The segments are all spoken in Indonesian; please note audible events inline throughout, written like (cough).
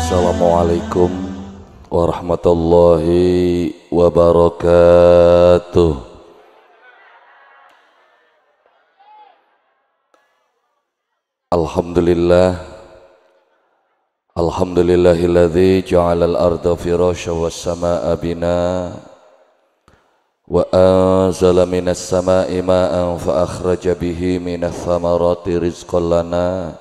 Assalamualaikum warahmatullahi wabarakatuh Alhamdulillah Alhamdulillahilladzi ja'alal arda firasha was samaa'a binaa وأنزل من السماء ماء فأخرج به من الثمرات رزقا لنا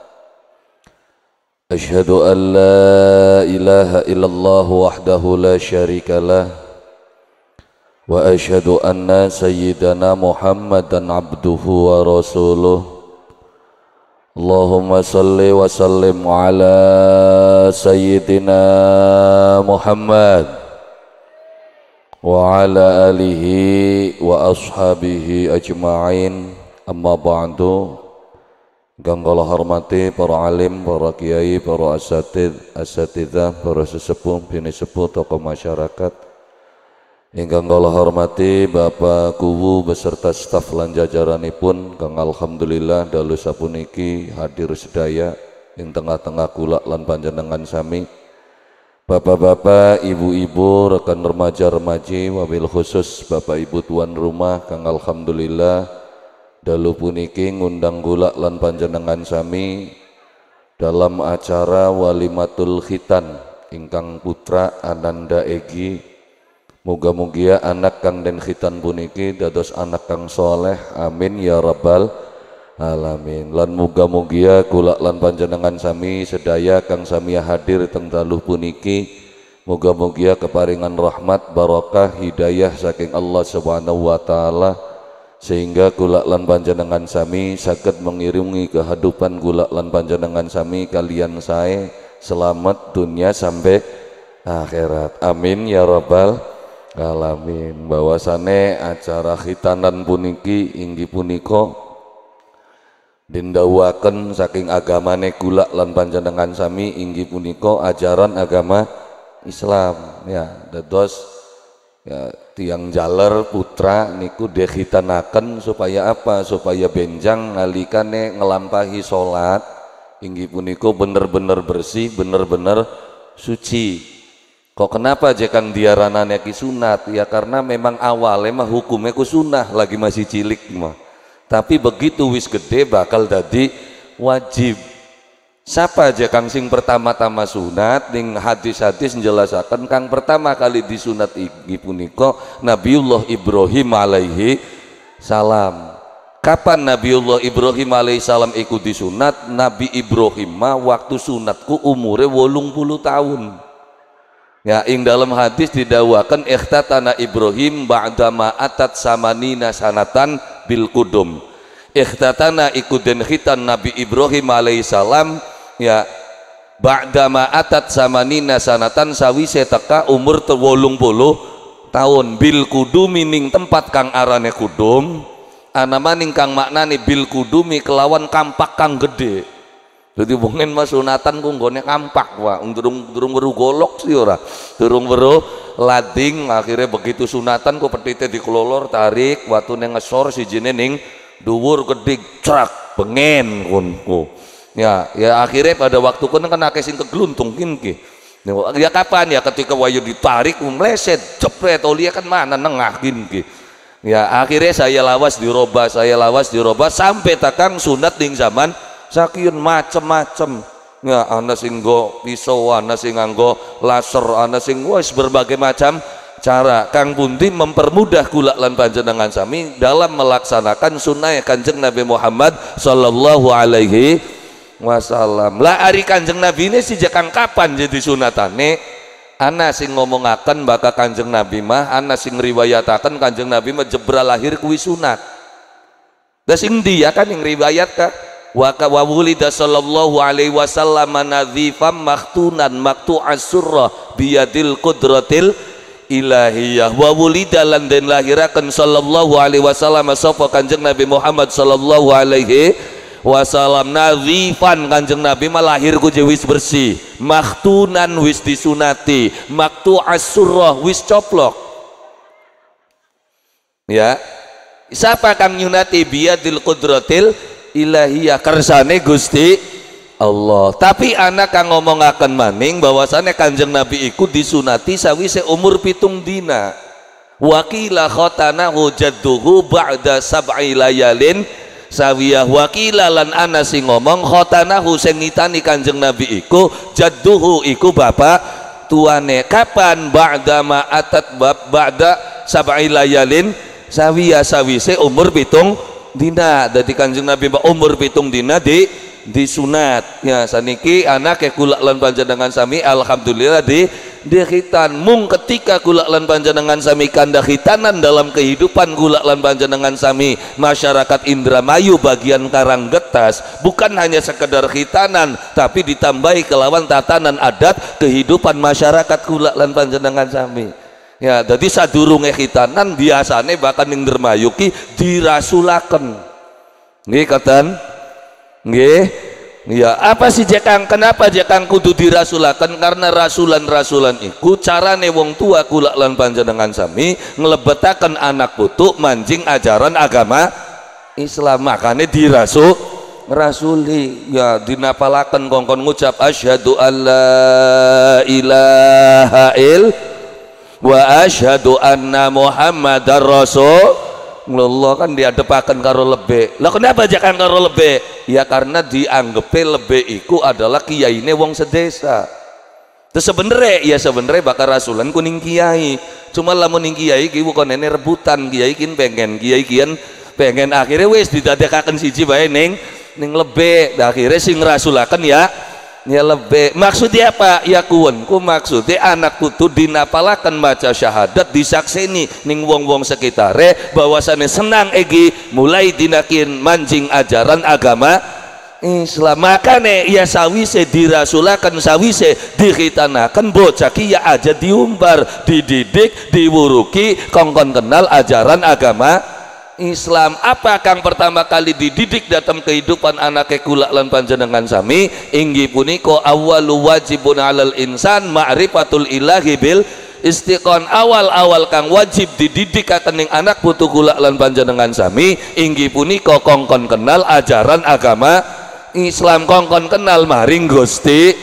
أشهد أن لا إله إلا الله وحده لا شريك له وأشهد أن سيدنا محمدا عبده ورسوله اللهم صل وسلم على سيدنا محمد وعلى آله وأصحابه أجمعين أما بعد yang kula hormati para alim, para kiai, para asatid, asatidah, para sesepuh, bini sepuh, tokoh masyarakat. Hingga kula hormati Bapak Kuwu beserta staf lan pun, Kang alhamdulillah dalu sapuniki hadir sedaya yang tengah-tengah kula lan panjenengan sami. Bapak-bapak, ibu-ibu, rekan remaja-remaji, wabil khusus Bapak Ibu tuan rumah, Kang Alhamdulillah, dalu puniki ngundang gula lan panjenengan sami dalam acara walimatul khitan ingkang putra Ananda Egi Moga-moga anak kang den khitan puniki dados anak kang soleh amin ya rabbal alamin lan muga-mugia kulak lan panjenengan sami sedaya kang sami hadir teng daluh puniki muga-mugia keparingan rahmat barokah hidayah saking Allah Subhanahu wa taala sehingga kulak lan panjenengan sami sakit mengiringi kehidupan kulak lan panjenengan sami kalian saya selamat dunia sampai akhirat amin ya rabbal alamin bahwasane acara khitanan puniki inggi puniko dendawakan saking agamane gula lan panjenengan sami inggih puniko ajaran agama Islam ya dados ya tiang jaler putra niku dehitanaken supaya apa supaya benjang nalikane ngelampahi salat inggih puniko bener-bener bersih bener-bener suci kok kenapa jekan diaranane ki sunat ya karena memang awalnya mah hukumnya ku sunah lagi masih cilik mah tapi begitu wis gede bakal jadi wajib siapa aja kang sing pertama-tama sunat ning hadis-hadis menjelaskan kang pertama kali disunat iki punika Nabiullah Ibrahim alaihi salam kapan Nabiullah Ibrahim alaihi salam ikut disunat Nabi Ibrahim ma waktu sunatku umure wolung puluh tahun ya ing dalam hadis didawakan ikhtatana Ibrahim ba'dama atat samanina sanatan bil kudum ikhtatana ikudin khitan Nabi Ibrahim alaihissalam ya ba'dama atat sama Nina sanatan sawi seteka umur terwolung puluh tahun bil kudumi ning tempat kang arane kudum anamaning kang maknani bil kudumi kelawan kampak kang gede jadi mungkin mas sunatan ku kampak pak, durung durung beru golok sih ora, durung beru lading. Akhirnya begitu sunatan ku petite kelolor tarik, waktu neng ngesor si ning duwur gedik cerak pengen kunku. Ya ya akhirnya pada waktu kun kan kesin kegeluntung kinki. Ya kapan ya ketika wayu ditarik umleset jepret oli oh, kan mana nengah kinki. Ya akhirnya saya lawas diroba, saya lawas diroba sampai takang sunat ning zaman Zakiyun macem-macem. Ya, ana sing nggo pisau, ana sing nganggo laser, ana sing wis berbagai macam cara Kang Bunti mempermudah kula lan panjenengan sami dalam melaksanakan sunnah Kanjeng Nabi Muhammad sallallahu alaihi wasallam. Lah ari Kanjeng Nabi ini sejak kapan jadi sunatane? Ana sing ngomongaken baka Kanjeng Nabi mah, ana sing riwayataken Kanjeng Nabi mah jebra lahir kuwi sunat. Lah dia ya kan yang riwayat kah? wa wa wulida sallallahu alaihi wasallam nadzifam maktunan maktu asurra biyadil qudratil ilahiyah wa wulida lan den lahiraken sallallahu alaihi wasallam sapa kanjeng Nabi Muhammad sallallahu alaihi wasallam nadzifan kanjeng Nabi malahir ku wis bersih maktunan wis disunati maktu asurra wis coplok ya siapa kang nyunati biyadil qudratil ilahiyah kersane Gusti Allah tapi anak kang akan maning bahwasannya kanjeng Nabi iku disunati sawi seumur pitung dina Wakilah khotana hujadduhu ba'da sab'i layalin sawiyah wakilalan lan ana si ngomong khotana hu kanjeng Nabi iku jadduhu iku bapak tuane kapan ba'da ma bab ba'da sab'i layalin sawiyah sawise umur pitung dina dari kanjeng Nabi Mbak umur pitung dina di sunat. ya saniki anak ya kulak lan panjenengan sami alhamdulillah di dihitan mung ketika kulak lan panjenengan sami kanda hitanan dalam kehidupan kulak lan panjenengan sami masyarakat Indramayu bagian Karanggetas bukan hanya sekedar hitanan tapi ditambahi kelawan tatanan adat kehidupan masyarakat kulak lan panjenengan sami ya jadi sadurunge khitanan biasanya bahkan yang dermayuki dirasulakan nggih katen, nggih Ya, apa sih Jekang? Kenapa Jekang kudu dirasulakan? Karena rasulan-rasulan iku carane wong tua kulak lan panjenengan sami ngelebetakan anak butuh manjing ajaran agama Islam. Makane dirasul rasuli ya dinapalaken kongkon ngucap asyhadu alla ilaha illallah wa asyhadu anna muhammadar Allah kan diadepaken karo lebih lah kenapa jangan karo lebih ya karena dianggap lebih iku adalah kiai ini wong sedesa itu sebenernya ya sebenernya bakal rasulan kuning kiai cuma lah ning kiai ki bukan ini rebutan kiai kin pengen kiai kian pengen akhirnya wis didadekaken siji bae neng neng lebih akhirnya sing Rasulakan ya ya lebih maksudnya apa ya kuwen ku maksudnya anak kutu dinapalakan maca syahadat disakseni ning wong wong sekitar eh bahwasannya senang egi mulai dinakin mancing ajaran agama Islam makane ya sawi sawise dirasulakan sawise dihitanakan bocah ya aja diumbar dididik diwuruki kongkon kenal ajaran agama Islam apa kang pertama kali dididik dalam kehidupan anak kula lan panjenengan sami inggi puniko wajib wajibun alal insan ma'rifatul ilahi bil istiqon awal-awal kang wajib dididik katening anak putu kula lan panjenengan sami inggi puniko kongkon kenal ajaran agama Islam kongkon kenal maring Gusti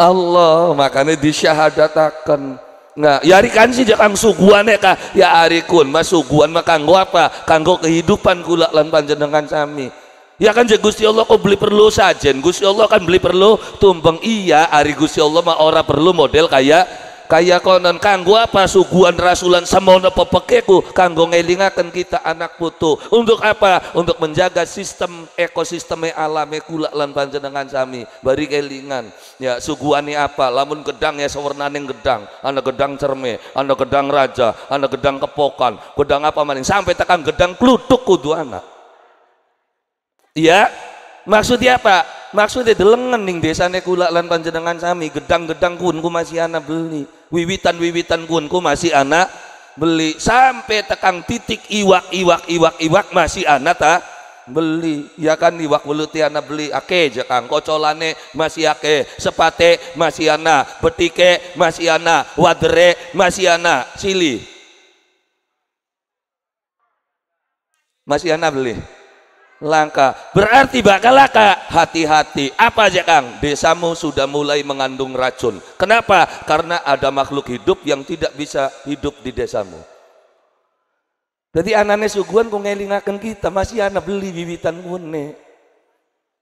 Allah makanya syahadatakan Nah, ya kan sih kang suguan kak ya ari kun mas suguan mah kanggo apa? Kanggo kehidupan kula lan panjenengan sami. Ya kan je Gusti Allah kok beli perlu sajen. Gusti Allah kan beli perlu tumbeng iya ari Gusti Allah mah ora perlu model kayak kaya konon kanggo apa suguhan rasulan semono pepekeku kanggo ngelingakan kita anak putu untuk apa untuk menjaga sistem ekosistem alame kula lan panjenengan sami bari kelingan ya suguhane apa lamun gedang ya sewernane gedang ana gedang cerme ana gedang raja ana gedang kepokan gedang apa maning sampai tekan gedang klutuk kudu anak iya maksudnya apa maksudnya delengen desa desane kulak lan panjenengan sami gedang-gedang kun ku masih anak beli wiwitan-wiwitan kun ku masih anak beli sampai tekan titik iwak iwak iwak iwak masih anak tak beli ya kan iwak beluti anak beli ake jakang kocolane masih ake sepate masih anak betike masih anak wadere masih anak sili masih anak beli langka. Berarti bakal laka. Hati-hati. Apa aja Kang? Desamu sudah mulai mengandung racun. Kenapa? Karena ada makhluk hidup yang tidak bisa hidup di desamu. Jadi anaknya suguhan kok ngelingakan kita. Masih anak beli bibitan kune.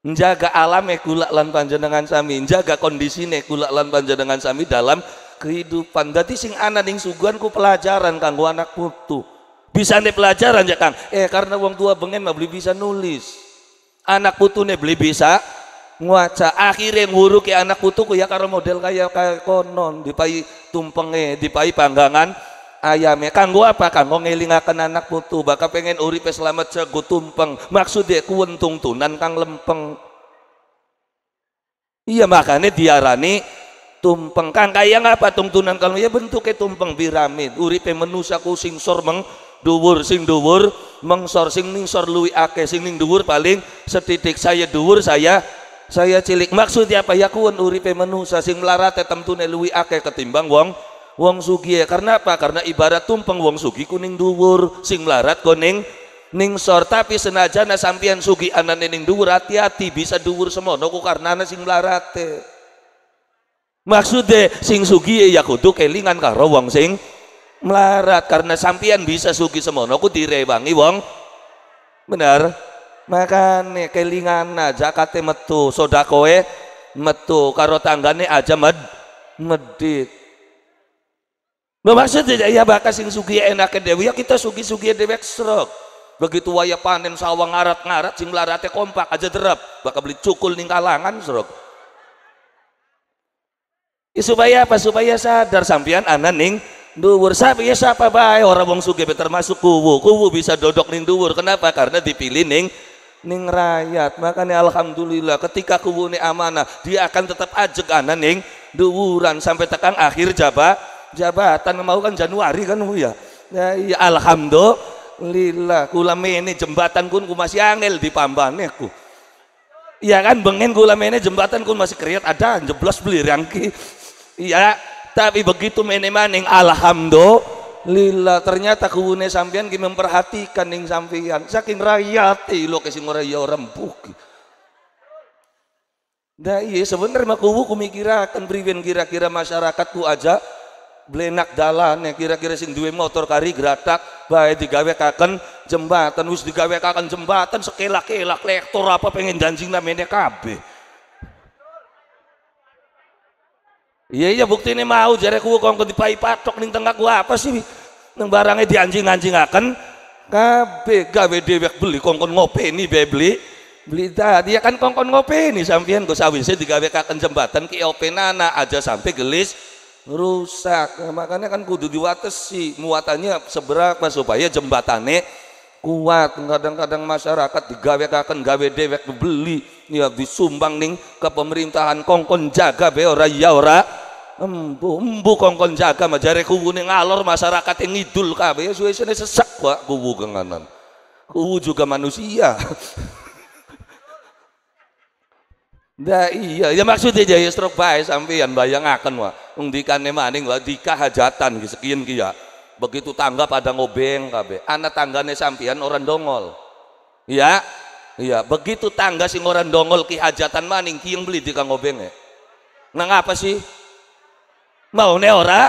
Menjaga alamnya kulak lan panjenengan sami. Menjaga ya kulak lan panjenengan sami dalam kehidupan. Jadi sing anak ning suguhan ku pelajaran kanggo anak putu bisa nih pelajaran ya kang eh karena uang tua bengen mah beli bisa nulis anak nih beli bisa nguaca akhirnya nguruk ya anak putuku ya karena model kayak kayak konon dipai tumpenge dipai panggangan ayamnya kanggo apa kanggo ngelingakan anak putu bakal pengen uripe selamat cegu tumpeng maksudnya kuentung tunan kang lempeng iya makanya diarani tumpeng kang kaya apa tungtunan kalau ya bentuknya tumpeng piramid uripe menusa kusing sor meng dhuwur sing dhuwur mengsor sing ningsor luwi akeh sing ning dhuwur paling setitik saya dhuwur saya saya cilik maksudnya apa ya kuwen uripe manusa sing melarat tetemtune luwi akeh ketimbang wong wong sugih karena apa karena ibarat tumpeng wong sugih kuning dhuwur sing melarat kuning ningsor tapi senajana sampeyan sugi anane ning dhuwur hati-hati bisa dhuwur semono ku karena sing melarat maksudnya sing sugi ya kudu kelingan karo wong sing melarat karena sampian bisa sugi semono ku direwangi wong benar makane aja zakate metu sodakoe metu karo tanggane aja med medit bermaksud tidak ya bakas sing sugi enake dewi ya kita sugi sugi dewi serok begitu waya panen sawang ngarat ngarat sing melarate kompak aja derap bakal beli cukul ning kalangan serok ya, supaya apa supaya sadar sampian anan ning duwur sapi ya siapa baik orang wong suge termasuk kubu kubu bisa dodok ning duwur kenapa karena dipilih ning ning rakyat makanya alhamdulillah ketika kubu ini amanah dia akan tetap ajak anak ning duwuran sampai tekan akhir jabat jabatan mau kan Januari kan bu ya ya, ya alhamdulillah kula ini jembatan kun ku masih angel di pambane ku ya kan bengen kula ini jembatan kun masih keriat ada jeblos beli rangki iya tapi begitu menemaning alhamdulillah ternyata kuhune sampean ki memperhatikan ning sampean saking rayati lo sing ora ya rempuk Nah iya sebenarnya mah kuhu kumikirakan priwen kira-kira masyarakat ku aja blenak dalan yang kira-kira sing duwe motor kari gratak bae kaken jembatan wis kaken jembatan sekelak-kelak lektor apa pengen danjing namanya kabeh iya iya bukti ini mau jare kuwu kong ke dipai patok ning tengah gua apa sih neng barangnya di anjing anjing akan kabe gawe dewek beli kongkon ngopi ini be beli beli tadi ya kan kongkon ngopi ini sampean gue sawisnya digawe kaken jembatan ki nana aja sampai gelis rusak nah, makanya kan kudu sih muatannya seberapa supaya jembatannya kuat kadang-kadang masyarakat akan gawe dewek beli ya disumbang nih ke pemerintahan kongkon jaga beora, ya ora embu embu kongkon jaga majare kubu nih ngalor masyarakat yang ngidul ya suwe sini sesak wa kubu kenganan kubu juga manusia (laughs) Nah iya, ya maksudnya jaya stroke bae bayang akan wa. undikan nih maning wa dikah hajatan sekian kia. ya begitu tangga pada ngobeng kabe anak tangganya sampian orang dongol iya iya begitu tangga sing orang dongol ki hajatan maning ki yang beli di kang ya, nang apa sih mau ne ora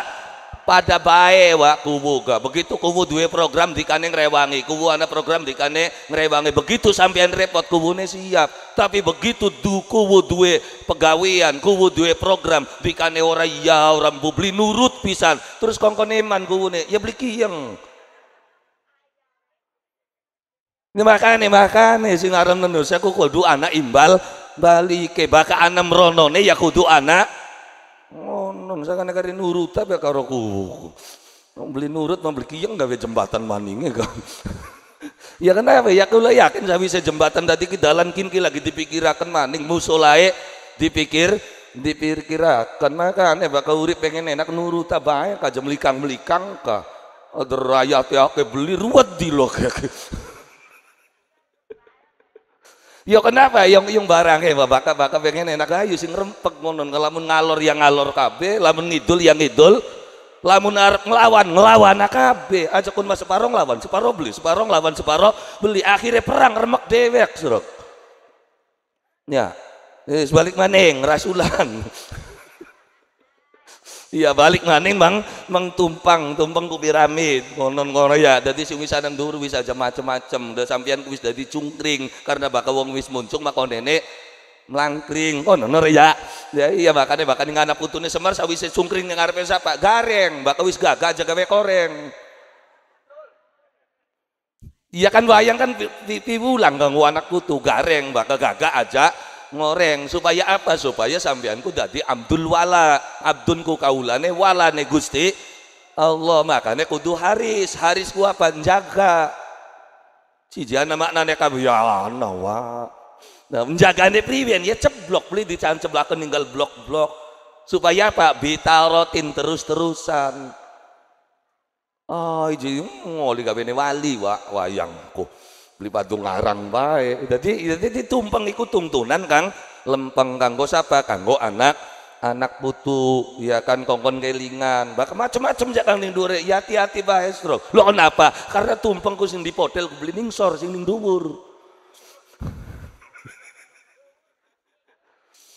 pada baik wak kubu Gak, begitu kubu dua program di kane ngerewangi. kubu anak program di kane ngerewangi. begitu sampean repot Kubu ini siap tapi begitu du kubu dua pegawaian kubu dua program di kane ora ya orang bubli nurut pisan terus kongkon Kubu ini ya beli kiyeng ini makane makane sing aran nendus. Aku kudu anak imbal balik ke baka anak meronone ya kudu anak oh nun sakanekari nurut tapi karo kuku. Beli nurut beli kiyang gak jembatan maningnya (laughs) kan. ya kenapa? Ya kula yakin saya bisa jembatan tadi ke jalan kinki lagi dipikirakan maning musolae dipikir dipikirakan maka aneh bakal urip pengen enak nurut bae ka melikang melikang ka. Ada rakyat ya beli ruwet di lo (laughs) kayak. Ya kenapa yang yang barang kayak eh, bapak bapak pengen enak ayu ya sing rempek ngono lamun ngalor yang ngalor kabe, lamun ngidul yang ngidul, lamun ngelawan ngelawan kabe. Aja kun mas separoh ngelawan, separo beli, separoh ngelawan separo beli. Akhirnya perang remek dewek, suruh. Ya, eh, sebalik maning rasulan. (laughs) Iya balik maning bang, mengtumpang tumpang, tumpang ku piramid, konon konon ya. Jadi si wisan yang dulu wis aja macem-macem. Udah sampean wis jadi cungkring karena bakal wong wis muncung makon nenek melangkring. konon oh, ya. Ya iya bahkan dengan anak putune Semar se cungkring yang ngarepe siapa Gareng, bakal wis gagah aja gawe koreng. Iya kan wayang kan pulang ganggu anak putu gareng bakal gagah aja ngoreng supaya apa supaya sambianku dadi Abdul Wala abdunku kaulane walane Gusti Allah makanya kudu haris haris ku apa jaga cijana maknane kamu ya nawa nah menjagane priwen ya ceblok beli di ceblok ninggal blok-blok supaya apa bitarotin terus-terusan oh ah, jadi ngoli nih wali wa wayangku lipadung ngarang baik jadi jadi tumpeng ikut tuntunan kang lempeng kanggo siapa kanggo anak anak putu ya kan kongkon kelingan bahkan macam-macam kang ning dure ya hati-hati bae stro lo kenapa karena tumpengku sing di potel ku beli ning sor sing ning dhuwur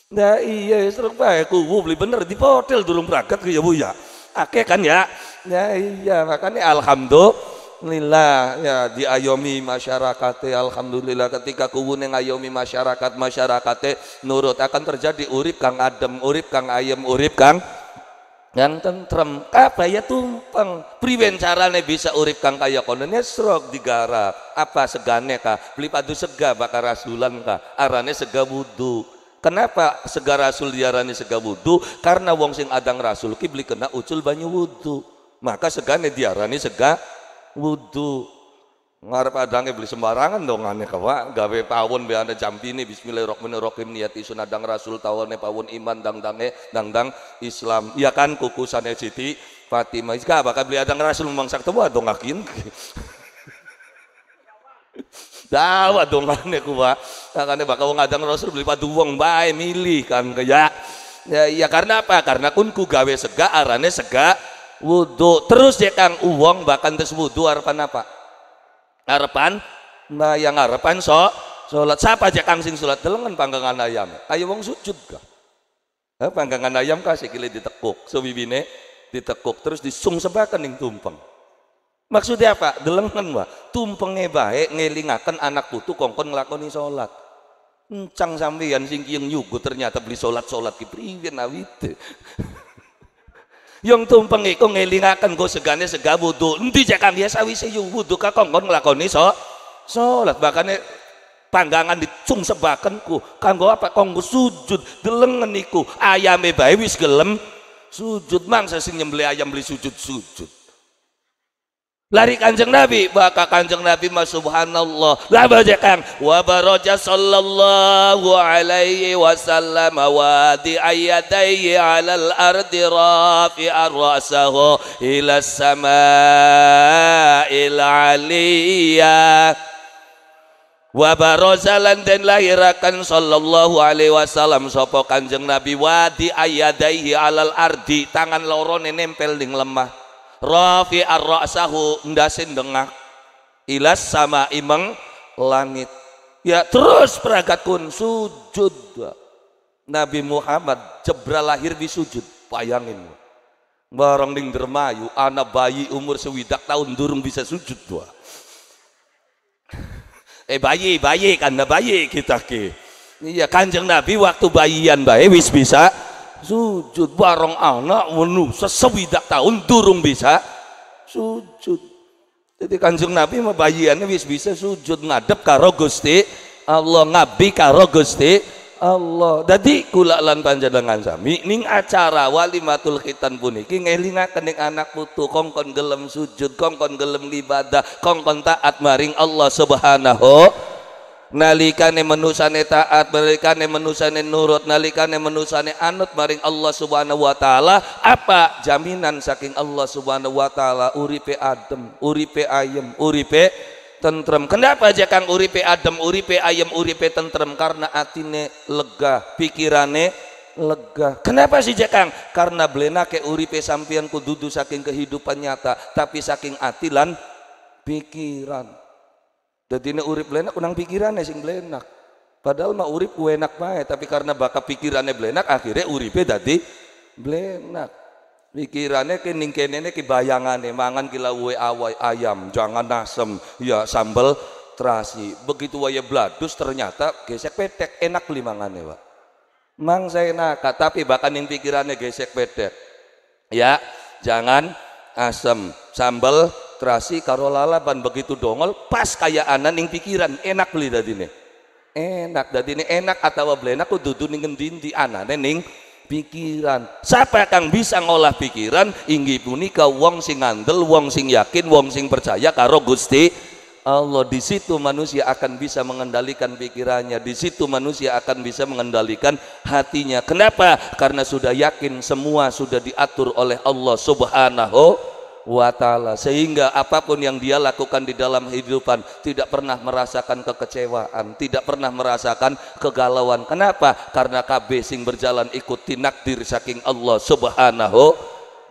Nah iya seru bae kuwu beli bener di potel durung berangkat ke ya Bu ya. Akeh kan ya. Nah iya makanya alhamdulillah Alhamdulillah ya diayomi masyarakat Alhamdulillah ketika kubun yang ayomi masyarakat masyarakat nurut akan terjadi urip kang adem urip kang ayem urip kang yang tentrem ya tumpeng priwen carane bisa urip kang kaya kononnya nyesrok digarap apa segane ka beli padu sega bakar rasulan ka arane sega wudu kenapa sega rasul diarani sega wudu karena wong sing adang rasul kibli kena ucul banyu wudu maka segane diarani sega wudhu ngarep adange beli sembarangan dong aneh kawa gawe pawon be anda jam ini bismillahirrahmanirrahim isun nadang rasul tawane pawon iman dang dange dang dang islam iya kan kukusane siti Fatimah Iska bakal beli adang rasul memang sak tebu dong akin (laughs) dawa dong aneh kuwa akane bakal wong adang rasul beli padu wong bae milih kan kaya ya, ya iya, karena apa karena kun ku gawe sega arane sega wudhu terus ya kang uang bahkan terus wudhu harapan apa harapan nah yang harapan so sholat siapa aja kang sing sholat delengan panggangan ayam ayo wong sujud ga nah, panggangan ayam kasih kile ditekuk so bibine ditekuk terus disung sebakan yang tumpeng maksudnya apa delengan wah tumpengnya baik ngelingakan anak putu kongkon ngelakoni sholat encang sampeyan sing kiyeng yugo ternyata beli solat-solat kipriwin awite (laughs) yang tumpeng iku ngelingaken go segane sega wudu endi cek kang ya sawise wudu kakongkon nglakoni so salat bakane eh, panggangan dicungsebaken ku kanggo apa kanggo sujud delengen iku ayame bae wis gelem sujud mangsa sing nyembeli ayam beli sujud sujud lari kanjeng Nabi maka kanjeng Nabi mas subhanallah lah bajakan wa baraja sallallahu alaihi wasallam wadi ayadayhi alal ardi rafi arrasahu ila sama il aliyah wa barozalan dan lahirakan sallallahu alaihi wasallam sapa kanjeng nabi wadi ayadaihi alal ardi tangan lorone nempel di lemah rafi ar-ra'sahu ndasin dengak ilas sama imeng langit ya terus perangkat kun sujud Nabi Muhammad jebra lahir di sujud bayangin barang ning dermayu anak bayi umur sewidak tahun durung bisa sujud dua (laughs) eh bayi bayi kan bayi kita ke iya kanjeng Nabi waktu bayian bayi eh, wis bisa sujud barong anak wenu sesewidak tahun turung bisa sujud jadi kanjeng Nabi mah bayiannya wis bisa sujud ngadep karo Gusti Allah ngabi karo Gusti Allah jadi kulalan lan panjenengan sami ning acara walimatul khitan puniki ngelingaken ning anak putu kongkon gelem sujud kongkon gelem ibadah kongkon taat maring Allah subhanahu nalikane menusane taat nalikane menusane nurut nalikane menusane anut maring Allah subhanahu wa ta'ala apa jaminan saking Allah subhanahu wa ta'ala uripe adem uripe ayem uripe tentrem kenapa aja kang uripe adem uripe ayem uripe tentrem karena atine lega pikirane lega. Kenapa sih Jekang? Karena ke uripe sampian kududu saking kehidupan nyata, tapi saking atilan pikiran ini urip belenak, unang pikirannya sing belenak. Padahal mah urip enak banget, tapi karena bakal pikirannya belenak, akhirnya uripe tadi belenak. Pikirannya ke ningkene ke bayangannya, mangan kila uwe awai ayam, jangan nasem, ya sambel, terasi. Begitu waya bladus ternyata gesek petek, enak beli mangannya pak. Mang saya enak, tapi bahkan yang pikirannya gesek petek. Ya, jangan asem, sambel terasi karo lalapan begitu dongol pas kaya anan ning pikiran enak beli dari ini enak dari ini enak atau enak aku duduk ning di anane ning pikiran. Siapa kang bisa ngolah pikiran? Inggi punika wong sing ngandel, wong sing yakin, wong sing percaya karo Gusti Allah. Di situ manusia akan bisa mengendalikan pikirannya. Di situ manusia akan bisa mengendalikan hatinya. Kenapa? Karena sudah yakin semua sudah diatur oleh Allah Subhanahu wa taala sehingga apapun yang dia lakukan di dalam kehidupan tidak pernah merasakan kekecewaan, tidak pernah merasakan kegalauan. Kenapa? Karena KB sing berjalan ikut tinakdir saking Allah Subhanahu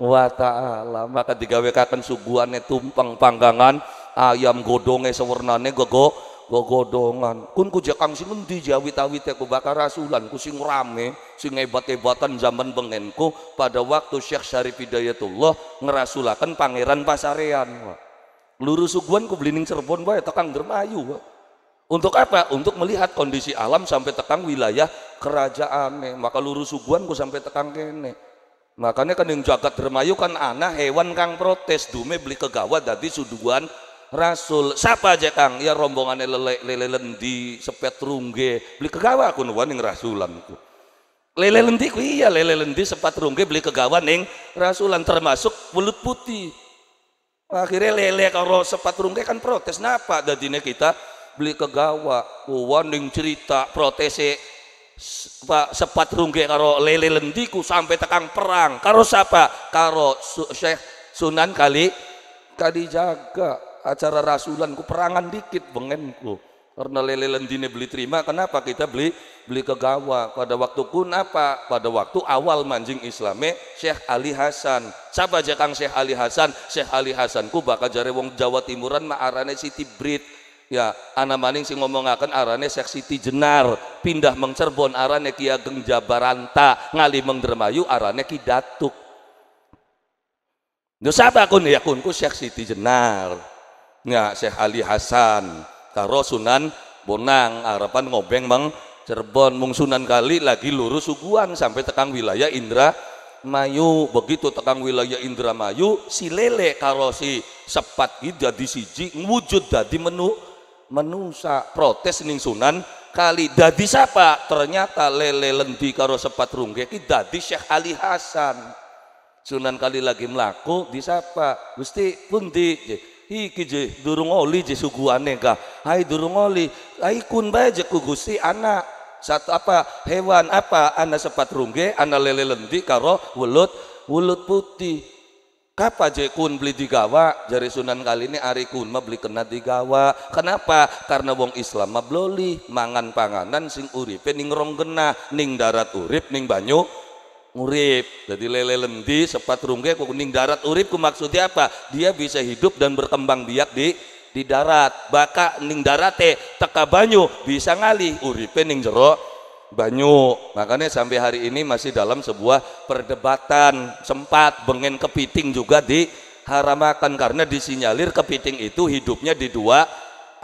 wa taala. Maka digawekakan suguhannya tumpang panggangan ayam godongnya sewernane gogo gogodongan kun ku sing endi jawit-awit ya, ku bakar rasulan ku sing rame sing hebat-hebatan zaman bengenku pada waktu Syekh Syarif Hidayatullah ngerasulakan pangeran pasarean lurus suguan ku belining Cirebon wae ya, tekang dermayu untuk apa? Untuk melihat kondisi alam sampai tekang wilayah kerajaan. Maka lurus suguan ku sampai tekang kene. Makanya kan yang jagat dermayu kan anak hewan kang protes dume beli kegawat dari suduan Rasul siapa aja Kang ya rombongan lele lele lendi sepet rungge beli kegawa aku nuan yang rasulan ku lele lendi ku iya lele lendi sepet rungge beli kegawa neng rasulan termasuk mulut putih akhirnya lele kalau sepet rungge kan protes napa dadinya kita beli kegawa nuan yang cerita protes pak e, sepat rungge karo lele lendiku sampai tekang perang karo siapa karo Syekh Sunan kali kali jaga acara rasulan ku perangan dikit bengenku karena lele lendine beli terima kenapa kita beli beli kegawa pada waktu kun apa pada waktu awal manjing islame Syekh Ali Hasan siapa aja Kang Syekh Ali Hasan Syekh Ali Hasan ku bakal jare wong Jawa Timuran ma arane Siti Brit ya anak maning si ngomong akan arane Syekh Siti Jenar pindah mengcerbon arane Kia Geng Jabaranta ngali mengdermayu arane Ki Datuk Nusa kun ya kunku Syekh Siti Jenar nya Syekh Ali Hasan karo Sunan Bonang harapan ngobeng meng Cirebon mung Sunan kali lagi lurus suguhan sampai tekang wilayah Indra Mayu begitu tekang wilayah Indra Mayu si lele karo si sepat di siji wujud dadi menu menu menusa protes ning Sunan kali dadi siapa ternyata lele lendi karo sepat rungge dadi Syekh Ali Hasan Sunan kali lagi melaku di siapa Gusti pundi iki je durung oli je suguane ka hai durung oli hai kun bae je ku Gusti anak satu apa hewan apa anak sepat rungge anak lele lendi karo wulut wulut putih Kapa je kun beli digawa jari sunan kali ini ari kun ma beli kena digawa kenapa karena wong islam ma bloli mangan panganan sing urip ning genah ning darat urip ning banyu urip. Jadi lele lendi sepat rungge kuning darat urip ku maksudnya apa? Dia bisa hidup dan berkembang biak di di darat. Baka ning darate teka banyu bisa ngali uripe ning jero banyu. Makanya sampai hari ini masih dalam sebuah perdebatan sempat bengen kepiting juga haramakan karena disinyalir kepiting itu hidupnya di dua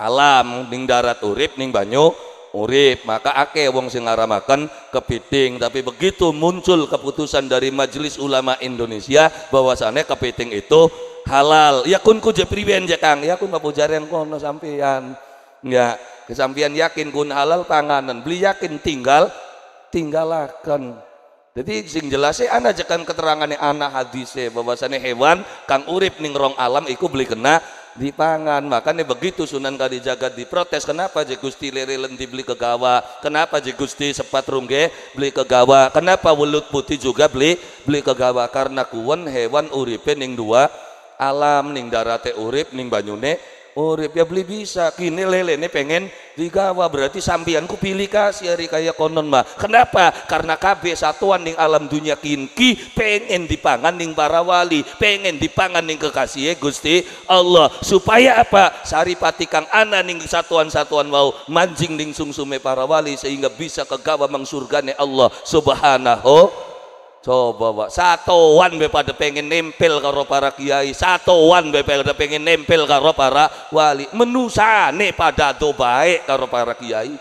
alam ning darat urip ning banyu urip maka akeh wong sing ngaramaken kepiting tapi begitu muncul keputusan dari Majelis Ulama Indonesia bahwasannya kepiting itu halal ya kun ku je priwen je Kang ya kun jaren kono sampean ya kesampian yakin kun halal panganan beli yakin tinggal tinggalakan jadi sing jelasnya anak jekan keterangannya anak hadisnya bahwasannya hewan kang urip ning rong alam iku beli kena di pangan makanya begitu Sunan Kalijaga diprotes kenapa je Gusti lenti dibeli ke gawa kenapa je Gusti sepat rungge beli ke gawa kenapa welut putih juga beli beli ke gawa karena kuwen hewan uripe ning dua alam ning darate urip ning banyune urip oh, ya beli bisa kini lele ini pengen digawa berarti sambianku pilih kasih hari kaya konon mah kenapa karena KB satuan ning alam dunia kinki pengen dipangan ning para wali pengen dipangan ning kekasih Gusti Allah supaya apa saripati kang ana ning satuan-satuan mau manjing ning sungsume para wali sehingga bisa kegawa nih Allah subhanahu coba pak satuan be pada pengen nempel karo para kiai satuan be pada pengen nempel karo para wali ne pada do baik karo para kiai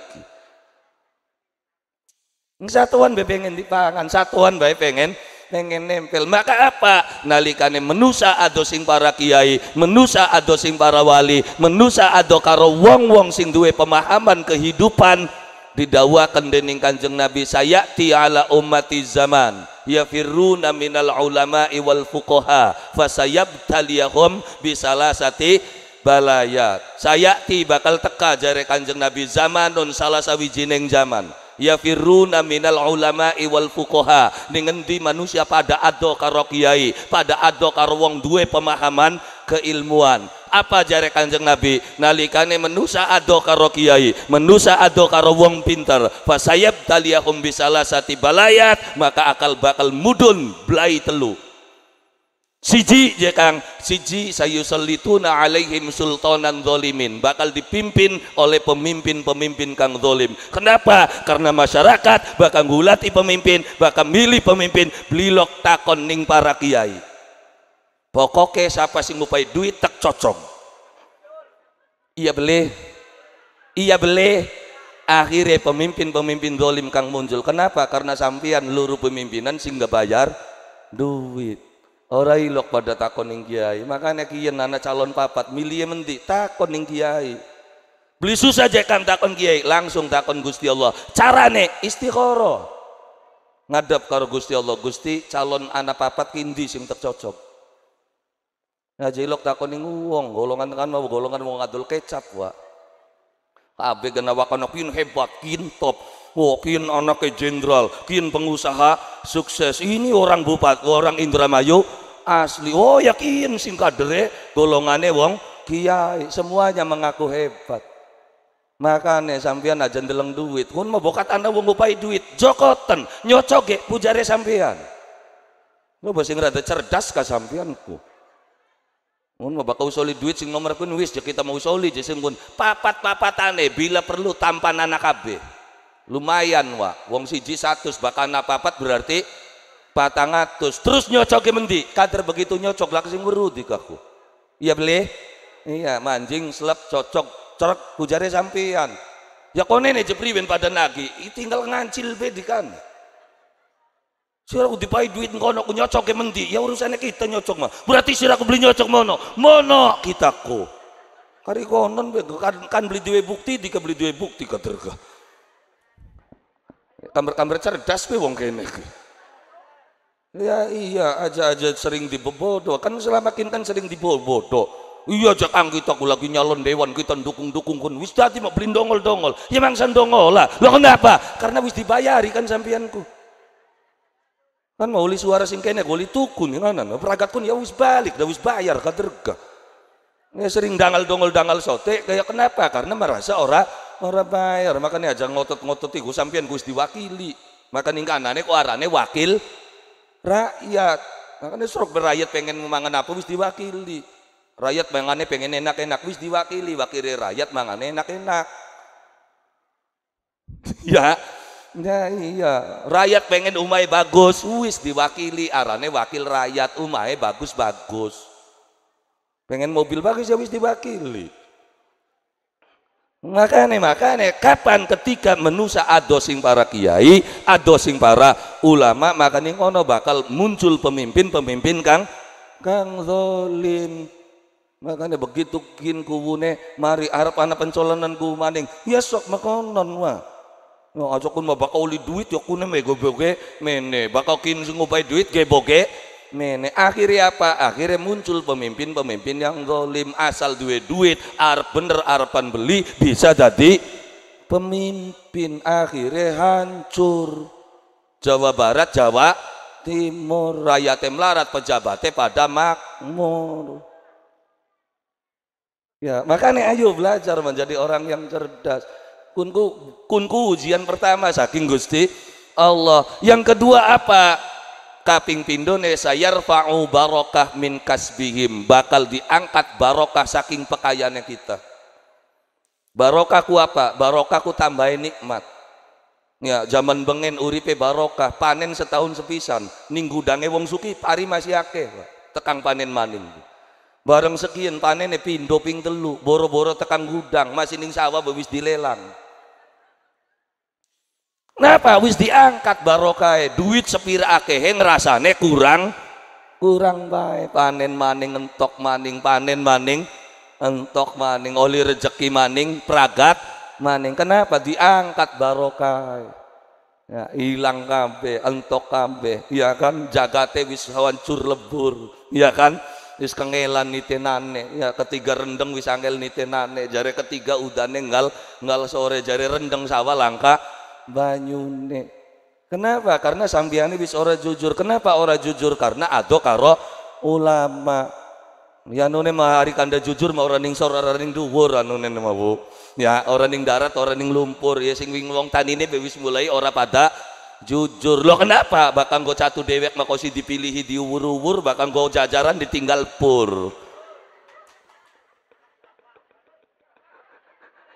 satuan be pengen dipangan satuan be pengen pengen nempel maka apa nalikane menusa ado sing para kiai menusa ado sing para wali menusa ado karo wong wong sing duwe pemahaman kehidupan didawakan dening kanjeng Nabi saya ti ala ummati zaman yafirruna minal ulama'i wal fuqaha fasayabtaliyahum bisalasati balaya ti bakal teka jare kanjeng Nabi zaman non salah jineng zaman Ya firuna minal ulama'i wal fukoha ning manusia pada ado karo kiai pada ado karo wong duwe pemahaman keilmuan apa jare kanjeng nabi nalikane menusa ado karo kiai menusa ado karo wong pinter fasayab taliyahum sati balayat maka akal bakal mudun belai telu siji ya Kang siji sayusallituna alaihim sultanan zolimin bakal dipimpin oleh pemimpin-pemimpin Kang zolim kenapa? karena masyarakat bakal gulati pemimpin bakal milih pemimpin blilok takon ning para kiai Pokoke siapa sih mupai duit tak cocok iya beli iya beli akhirnya pemimpin-pemimpin zolim Kang muncul kenapa? karena sampean luru pemimpinan sehingga bayar duit Ora ilok pada takon ning kiai. Makanya kian nana calon papat milih mendi takon ning kiai. Beli susah aja kan takon kiai, langsung takon Gusti Allah. Carane istiqoro Ngadap karo Gusti Allah, Gusti calon anak papat kindi sing tercocok. Ngaji ya, ilok takon ning wong, golongan kan mau golongan mau ngadul kecap, wa, Kabeh kena wakono hebat, kintop, Wah, kian ke jenderal, kian pengusaha sukses. Ini orang bupati, orang Indramayu asli. Oh yakin sing kadere golongannya wong kiai semuanya mengaku hebat. Makanya sampean aja ndeleng duit. Kun mau bokat anda wong ngupai duit. Jokoten nyocoge pujare sampean. Lu bos sing rada cerdas ka sampeanku. Mun mau bakal usoli duit sing nomor kun wis ya kita mau usoli jadi sing pun papat papatane bila perlu tampan anak abe lumayan wa wong siji satu bahkan apa apa berarti patang atus terus nyocok ke mendi kader begitu nyocok laksi di kaku iya beli iya manjing selap cocok cerak kujari sampian ya kone jepri jepriwin pada nagi tinggal ngancil bedi kan aku dipai duit ngono ku nyocok ke mendi ya urusannya kita nyocok mah berarti sira aku beli nyocok mono mono kita ku kari konon kan, kan, beli dua bukti dika beli dua bukti kaderga kamar-kamar cerdas pi wong kene iki. Ya iya aja-aja sering dibobodo kan selama kini kan sering dibobodo. Iya kang kita aku lagi nyalon dewan kita dukung-dukung kun wis dadi mau beli dongol-dongol. Ya mangsan dongol lah. Lah kenapa? Karena wis dibayari kan sampeanku. Kan mau li suara sing kene goli tukun nganan. Peragat kun ya wis balik, dah wis bayar kaderga. Ya sering dangal dongol dangal sote kayak kenapa? Karena merasa orang Ora bayar, makanya aja ngotot-ngotot iku sampean gus diwakili. Maka ning kanane kok arane wakil rakyat. Makanya sok berakyat pengen mangan apa wis diwakili. Rakyat mangane pengen enak-enak wis diwakili, wakili rakyat mangane enak-enak. (laughs) ya, Ya iya, rakyat pengen umai bagus, wis diwakili arane wakil rakyat umai bagus-bagus. Pengen mobil bagus ya wis diwakili. Makanya, makanya kapan ketika menusa adosing para kiai, adosing para ulama, makanya kono bakal muncul pemimpin-pemimpin kang kang zolim. Makanya begitu kin kubune, mari arep anak pencolonan ku maning, ya sok makonon wa. Nah, aja kun bakal duit ya kune mego boge mene, bakal kin ngobai duit ge boge mene akhirnya apa akhirnya muncul pemimpin-pemimpin yang golim asal duit duit ar bener arpan beli bisa jadi pemimpin akhirnya hancur Jawa Barat Jawa Timur rakyatnya melarat pejabatnya pada makmur ya makanya ayo belajar menjadi orang yang cerdas kunku kunku ujian pertama saking gusti Allah yang kedua apa kaping sayar fa'u barokah min kasbihim bakal diangkat barokah saking pekayaannya kita barokah ku apa barokah ku tambahin nikmat ya zaman bengen uripe barokah panen setahun sepisan minggu dange wong suki pari masih akeh tekang panen maning bareng sekian panen pindo ping telu boro-boro tekang gudang masih ning sawah bewis dilelang Kenapa? Wis diangkat barokai e? duit sepira e ngerasa ne kurang kurang baik panen maning entok maning panen maning entok maning oli rejeki maning pragat maning kenapa diangkat barokai e? ya, hilang kabeh entok kabeh ya kan jagate wis hancur lebur ya kan wis kengelan nitenane ya ketiga rendeng wis angel nitenane jare ketiga udane ngal ngal sore jare rendeng sawah langka banyune. Kenapa? Karena sambiani bis ora jujur. Kenapa ora jujur? Karena ado karo ulama. Ya nune mah hari kanda jujur mah orang ning sor orang ning dhuwur anune ah, mah Bu. Ya orang ning darat, orang ning lumpur, ya sing wing wong tanine wis mulai orang pada jujur. Lo kenapa? Bahkan gue catu dewek mah kosi dipilihi diuwur-uwur, bakang go jajaran ditinggal pur.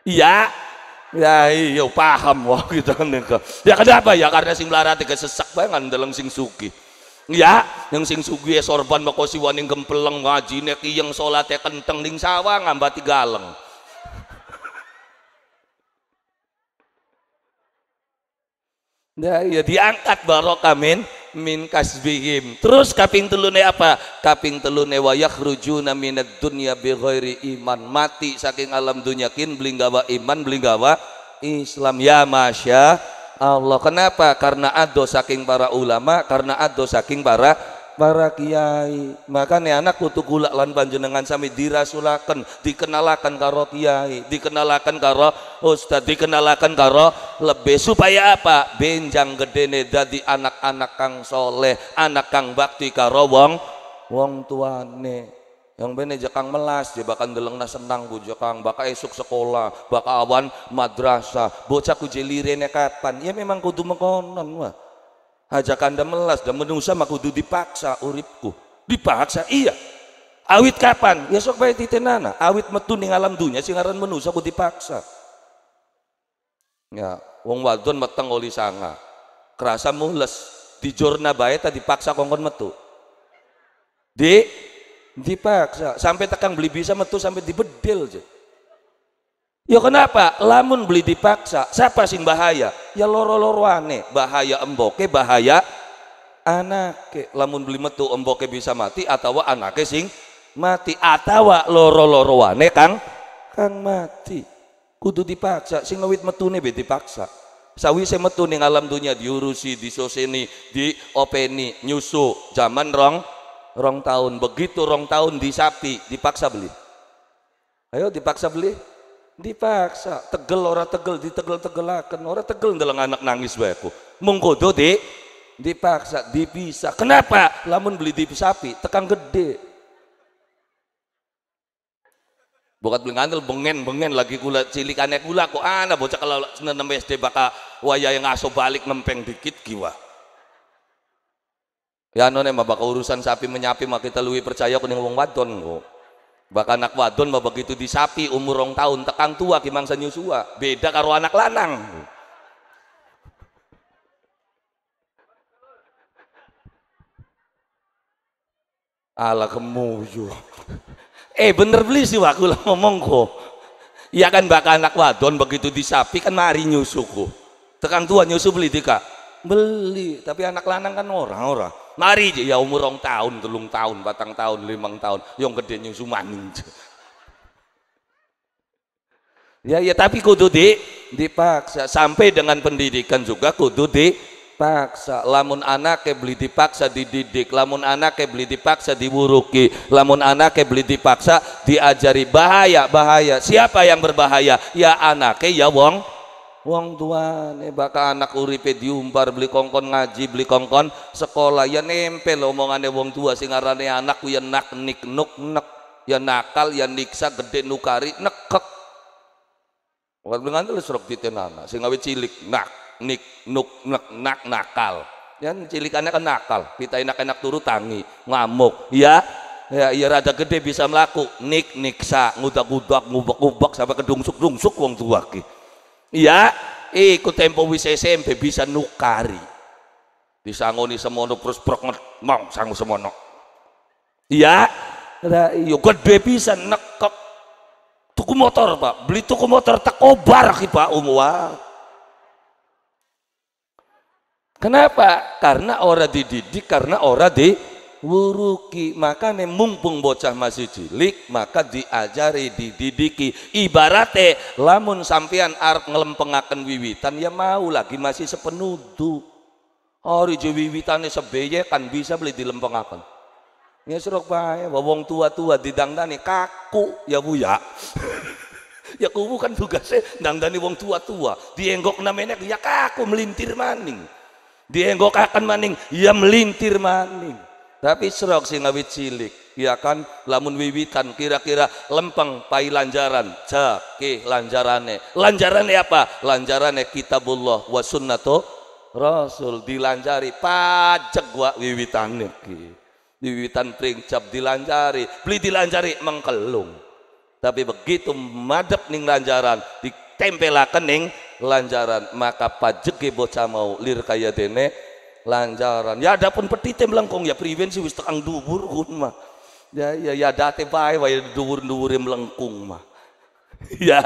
Iya, Ya iya paham wah kita gitu nika. Ya kenapa ya karena sing larate ya sesak banget dalam sing suki. Ya, yang sing suki ya sorban makosi waning gempeleng yang sholat ya kenteng ning sawah ngambati galeng. Ya, ya diangkat barokah min min kasbihim. Terus kaping telune apa? Kaping telune wa yakhrujuna minad dunya bi ghairi iman. Mati saking alam dunia kin belinggawa iman belinggawa Islam ya masya Allah. Kenapa? Karena ado saking para ulama, karena ado saking para para kiai makanya anak kutu gula lan panjenengan sami dirasulakan dikenalakan karo kiai dikenalakan karo ustad dikenalakan karo lebih supaya apa benjang gede nih dari anak-anak kang soleh anak kang bakti karo wong wong tuane yang bene jekang melas dia bahkan deleng senang bu jekang baka esok sekolah bahkan awan madrasah bocah ku jelirene kapan ya memang kudu mengkonon wah Ajak anda melas dan menungsa makudu dipaksa uripku. Dipaksa iya. Awit kapan? Ya sok bae titenana. Awit metu ning alam dunia sing aran menungsa ku dipaksa. Ya, wong wadon meteng oli sanga. Kerasa mules. di Dijorna bayi tadi paksa kongkon metu. Di dipaksa sampai tekan beli bisa metu sampai dibedil aja. Ya kenapa? Lamun beli dipaksa, siapa sih bahaya? Ya loro-loro aneh, bahaya emboke, bahaya anake. Lamun beli metu emboke bisa mati atau anake sing mati atau loro-loro aneh kang kang mati. Kudu dipaksa, sing ngawit metune paksa. dipaksa. saya metu nih alam dunia diurusi, disoseni, diopeni, nyusu zaman rong rong tahun. Begitu rong tahun disapi, dipaksa beli. Ayo dipaksa beli dipaksa tegel orang tegel ditegel tegelaken orang tegel ndeleng anak nangis bae aku mengkodo di dipaksa dipisah kenapa lamun beli di sapi tekan gede Bukan beli ngandel bengen bengen lagi gula cilik anek gula kok anak bocah kalau senen senenam SD bakal waya yang aso balik nempeng dikit kiwa ya none emang bakal urusan sapi menyapi makita kita luwi percaya kuning wong wadon kok bahkan anak wadon mau begitu disapi umur rong tahun tekang tua kimang senyusua beda karo anak lanang ala kemuyu. eh bener beli sih waktu lah ngomong kok iya kan bakal anak wadon begitu disapi kan mari nyusuku tekang tua nyusu beli tika beli tapi anak lanang kan orang-orang mari ya umur rong tahun telung tahun batang tahun limang tahun yang gede yang sumaning ya ya tapi kudu di dipaksa sampai dengan pendidikan juga kudu dipaksa lamun anak beli dipaksa dididik lamun anak beli dipaksa diburuki lamun anak beli dipaksa diajari bahaya bahaya siapa yang berbahaya ya anak, ke ya wong Wong tua nih bakal anak uripe diumbar beli kongkon ngaji beli kongkon sekolah ya nempel omongannya wong tua singarane ngarane anak ya nak nik nuk nek ya nakal ya niksa gede nukari nekek. Wong dengan itu serok tenana sing ngawe cilik nak nik nuk nek nak nakal. Ya cilikannya kan nakal, kita enak-enak turu tangi, ngamuk, ya ya ya rada gede bisa melaku nik niksa ngudak ngudak ngubek ngubek sampai kedungsuk dungsuk wong tua ki Iya, ikut tempo wis SMP bisa nukari. Disangoni semono terus brok mong sangu semono. Iya, yo iya, gede bisa nekek. Tuku motor, Pak. Beli tuku motor tak obar ki Pak umwa. Kenapa? Karena ora dididik, karena ora di wuruki nih mumpung bocah masih cilik maka diajari dididiki ibarate lamun sampean arep ngelempengaken wiwitan ya mau lagi masih sepenudu hari je wiwitane sebeye kan bisa beli dilempengaken ya serok bae wong tua-tua didangdani kaku ya buya ya, (laughs) ya kubu kan tugasnya dangdani wong tua-tua dienggok namanya ya kaku melintir maning dienggok akan maning ya melintir maning tapi serok sing awit cilik ya kan lamun wiwitan kira-kira lempeng pai lanjaran jake lanjarane lanjarane apa lanjarane kitabullah wa sunnato rasul dilanjari pajek gua wiwitan iki wiwitan pringcap dilanjari beli dilanjari mengkelung tapi begitu madep ning lanjaran ditempelaken ning lanjaran maka pajek bocah mau lir kaya dene lanjaran ya ada peti petite melengkung ya priwen sih wis tekang dubur kun mah ya ya ya date bae wae dubur dubur melengkung mah (laughs) ya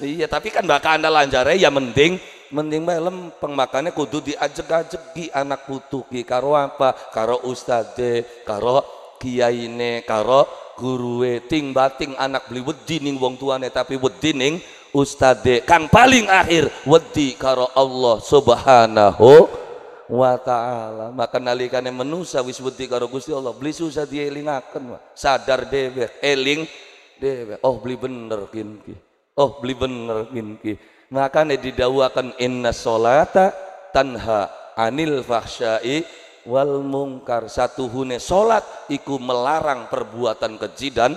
iya tapi kan bakal anda lancar ya mending mending bae lempeng makane kudu diajeg di anak putu ki karo apa karo ustade karo kiyaine karo guruwe ting bating anak beli wedi ning wong tuane tapi wedi ning ustade kang paling akhir wedi karo Allah subhanahu wa ta'ala maka nalikane menusa wis wedi karo Gusti Allah beli susah dielingaken sadar dhewe eling dhewe oh beli bener kinki, oh beli bener kinki. Maka makane didawakan inna solata tanha anil fahsyai wal mungkar satu hune sholat iku melarang perbuatan keji dan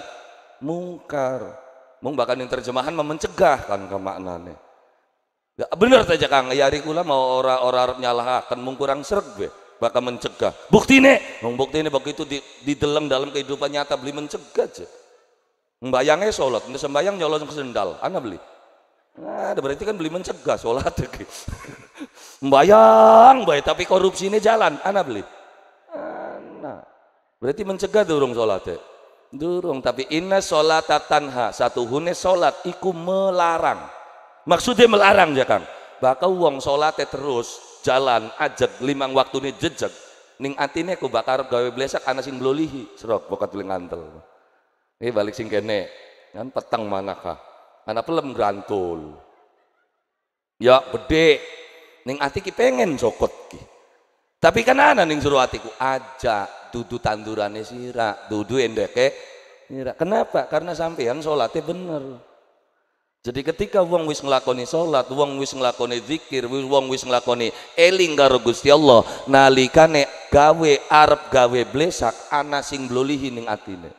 mungkar mung bahkan yang terjemahan memencegahkan kan kemaknane Gak bener saja Kang, iya, hari kula mau orang orang Arab nyalah akan mengkurang serg be, bakal mencegah. Buktine, bukti buktine begitu di, di dalam dalam kehidupan nyata beli mencegah aja. Membayangnya sholat, ini sembayang nyolong ke sendal, anda beli. Nah, berarti kan beli mencegah sholat lagi. (laughs) Membayang, baik tapi korupsi ini jalan, anda beli. Nah, berarti mencegah durung sholatnya. Durung, tapi ina sholat tanha, satu hune sholat, iku melarang maksudnya melarang ya Kang bakal uang sholatnya terus jalan ajak limang waktu ini jejak ning atine aku bakar gawe blesak anak sing belolihi, serok bokat beli ngantel ini balik sing kene kan petang mana manakah Anak pelem grantul ya bede. ning ati ki pengen sokot. ki tapi kan anak ning suruh atiku aja dudu tandurane sirak dudu endeke kenapa karena sampean sholatnya bener jadi ketika wong wis nglakoni salat, wong wis nglakoni zikir, wong wis nglakoni eling karo Gusti Allah, nalikane gawe arep gawe blesak ana sing blolihi ning atine.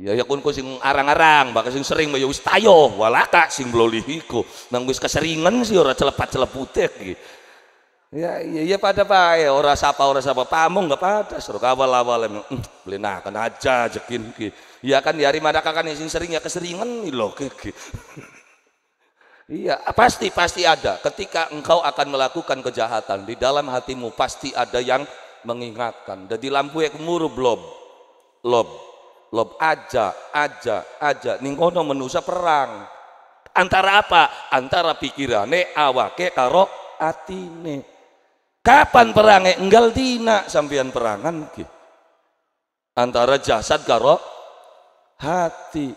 Ya ya kun sing arang-arang, bakal sing sering ya wis tayo, walaka sing blolihi ku, Nang wis keseringan sih ora celepat-celeputek iki. Ya, ya, ya pada pak, ya orang siapa, orang sapa pamung nggak pada, suruh kawal awal emang hmm, beli nakan aja jekin ki. Ya kan ya hari mana kakak nih sering ya keseringan nih loh ki. (laughs) Iya pasti pasti ada. Ketika engkau akan melakukan kejahatan di dalam hatimu pasti ada yang mengingatkan. Jadi lampu yang muru blob, lob, lob aja, aja, aja. Ningkono menusa perang. Antara apa? Antara pikirane awake karo atine kapan perangnya eh, enggal dina sampean perangan ke. antara jasad karo hati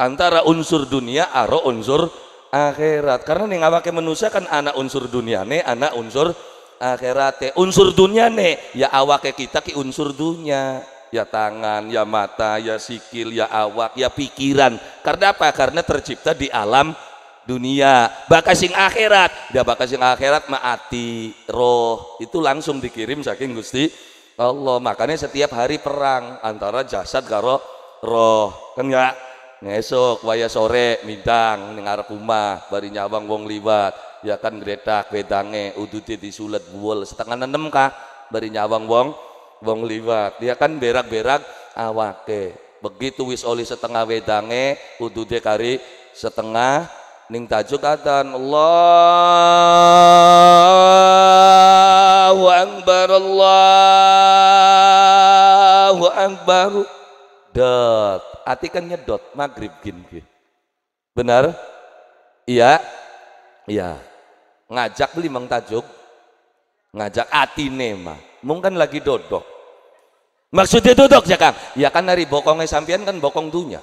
antara unsur dunia aro unsur akhirat karena nih ngawake manusia kan anak unsur dunia nih anak unsur akhirat unsur dunia nih ya awake kita ki unsur dunia ya tangan ya mata ya sikil ya awak ya pikiran karena apa karena tercipta di alam dunia bakal sing akhirat dia ya, bakal sing akhirat maati roh itu langsung dikirim saking Gusti Allah makanya setiap hari perang antara jasad karo roh kan ya ngesok waya sore midang nengar rumah bari nyawang wong liwat ya kan gretak wedange udute disulet buol setengah enam kah bari nyawang wong wong liwat dia ya kan berak-berak awake begitu wis oli setengah wedange udude kari setengah ning tajud adzan Allahu akbar Allahu akbar dot ati kan nyedot maghrib gin benar iya iya ngajak beli mang tajuk ngajak atine mah mungkin lagi dodok maksudnya dodok ya kang ya kan dari bokongnya sampean kan bokong dunya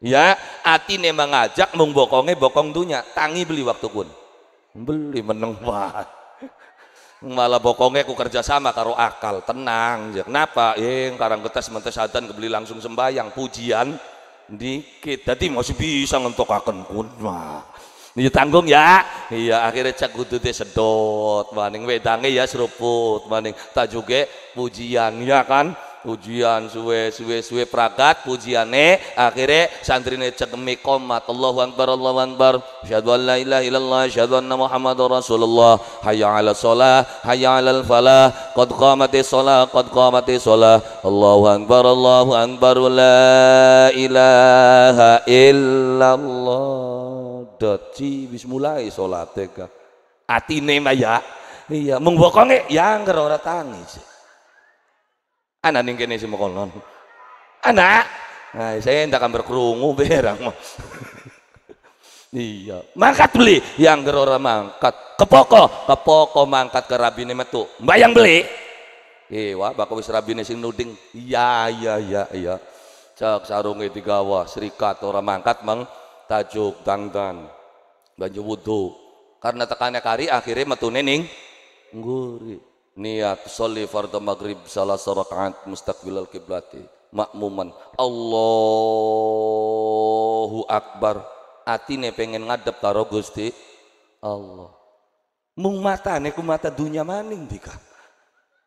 ya ini mengajak mung bokong dunia, tangi beli waktu pun, beli meneng wah malah bokongnya ku kerja sama karo akal tenang ya kenapa eh karang getes mentes adan kebeli langsung sembahyang, pujian dikit mau masih bisa pun, wah, nih iya, tanggung ya iya akhirnya cek kudutnya sedot maning wedangnya ya seruput maning tak juga pujian ya kan ujian suwe suwe suwe pragat pujiane akhirnya santrine cekemi komat Allahu akbar Allahu akbar syahadu an la ilaha illallah syahadu anna muhammadur rasulullah hayya ala shalah hayya ala falah qad qamati shalah qad qamati shalah Allahu akbar Allahu akbar la ilaha illallah dadi wis mulai salate atine mah ya iya mung bokonge ya ora tangis anak ning kene sing mekolon anak nah saya tidak akan berkerungu (laughs) berang iya mangkat beli yang gerora mangkat kepoko kepoko mangkat ke rabine metu mbak yang beli Ewa, bakal wis rabine sing nuding. Iya, iya, iya, iya. Cak sarunge digawa, serikat orang mangkat mang tajuk dangdan. Banyu wudhu. Karena tekannya kari akhirnya metu nining, ngguri niat sholli fardu maghrib salah mustaqbil al kiblati makmuman Allahu akbar atine pengen ngadep karo Gusti Allah mung mata ku mata dunia maning dika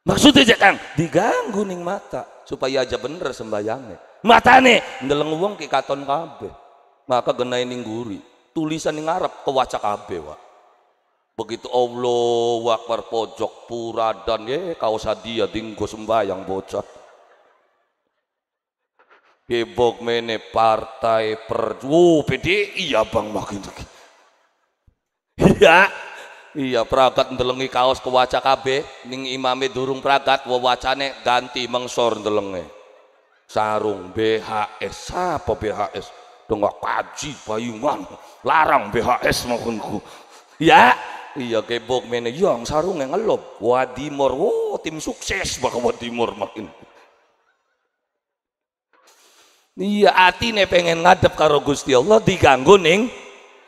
maksudnya aja Kang diganggu ning mata supaya aja bener sembayangnya mata ndeleng wong ki katon kabe maka genai ning guri tulisan ning Arab kewacak kabe wak begitu Allah wakbar pojok pura dan ye kau sadia ya, dinggo sembahyang bocah bebok mene partai perju oh, PDI iya bang makin lagi iya iya peragat ndelengi kaos kewaca KB ning imame durung peragat wawacane ganti mengsor ndelenge sarung BHS apa BHS dongak kaji payungan larang BHS makunku iya iya kayak mene ya, yang sarung yang ngelop wadimor wow tim sukses bakal wadimor makin iya nih pengen ngadep karo Gusti Allah diganggu ning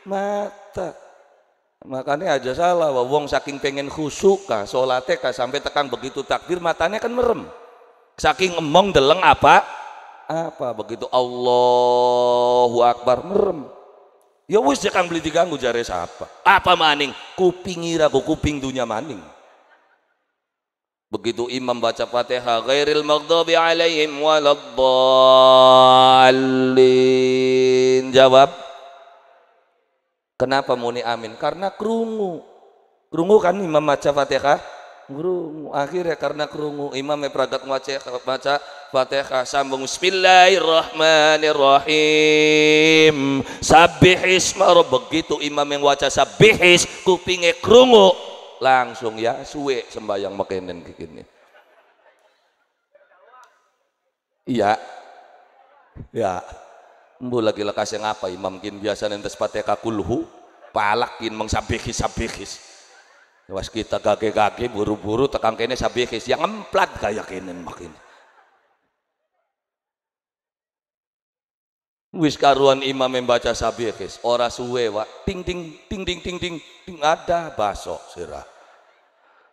mata makanya aja salah wong saking pengen khusuk kah sholatnya kah sampai tekan begitu takdir matanya kan merem saking emong deleng apa apa begitu Allahu Akbar merem Ya wis jek kang beli diganggu jare sapa? Apa maning? Kuping ku kuping dunya maning. Begitu imam baca Fatihah, ghairil maghdubi alaihim waladdallin. Jawab. Kenapa muni amin? Karena kerungu. Kerungu kan imam baca Fatihah? Guru akhirnya karena kerungu imam pragat maca baca Fatihah sambung Bismillahirrahmanirrahim. Sabihis maro begitu imam yang baca sabihis kupingnya kerungu langsung ya suwe sembahyang makenen gini. Iya. iya Mbu lagi lekas yang apa imam kin biasa nentes Fatihah kulhu palakin mengsabihis sabihis. sabihis Wes kita gage-gage buru-buru tekan kene sabi kis yang emplat gaya kene makin. Wis karuan imam membaca sabi kis ora suwe wa ting ting ting ting ting ting ting ada baso sirah.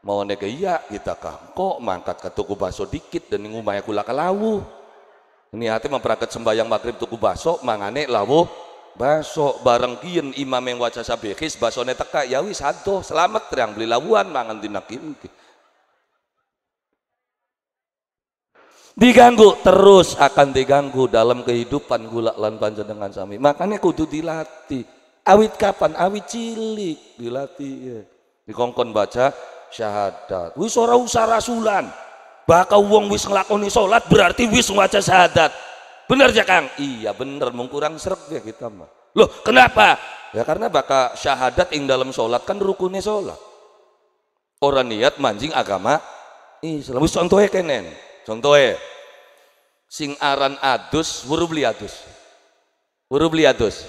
Mau nega iya kita kah kok mangkat ke tuku baso dikit dan ngumaya kula kelawu Niatnya memperangkat sembahyang maghrib tuku baso mangane lawu basok bareng kian imam yang wajah sabekis basone teka ya wis selamat terang beli lawan mangan di nakim diganggu terus akan diganggu dalam kehidupan gula lan panjang dengan sami makanya kudu dilatih awit kapan awit cilik dilatih ya. dikongkon baca syahadat wis ora usah rasulan bakal wong wis ngelakoni solat berarti wis wajah syahadat Bener ya Kang? Iya bener, mengkurang serap serp ya kita mah. Loh kenapa? Ya karena bakal syahadat yang dalam sholat kan rukunnya sholat. Orang niat manjing agama Islam. selalu contohnya kenen, contohnya. Sing aran adus, wuru beli adus. Wuru beli adus.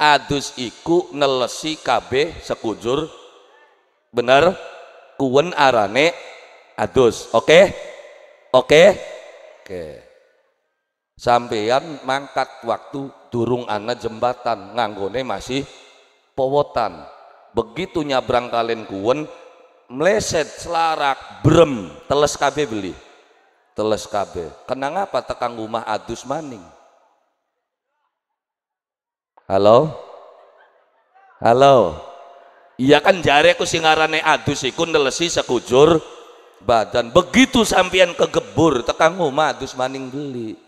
Adus iku nelesi KB sekujur. Bener? Kuen arane adus. Oke? Okay? Oke? Okay? Oke. Okay sampeyan mangkat waktu durung ana jembatan nganggone masih powotan begitu nyabrang kalian kuen meleset selarak brem teles kabe beli teles kabe kenang apa tekang rumah adus maning halo halo iya kan jari aku singarane adus iku nelesi sekujur badan begitu sampian kegebur tekang rumah adus maning beli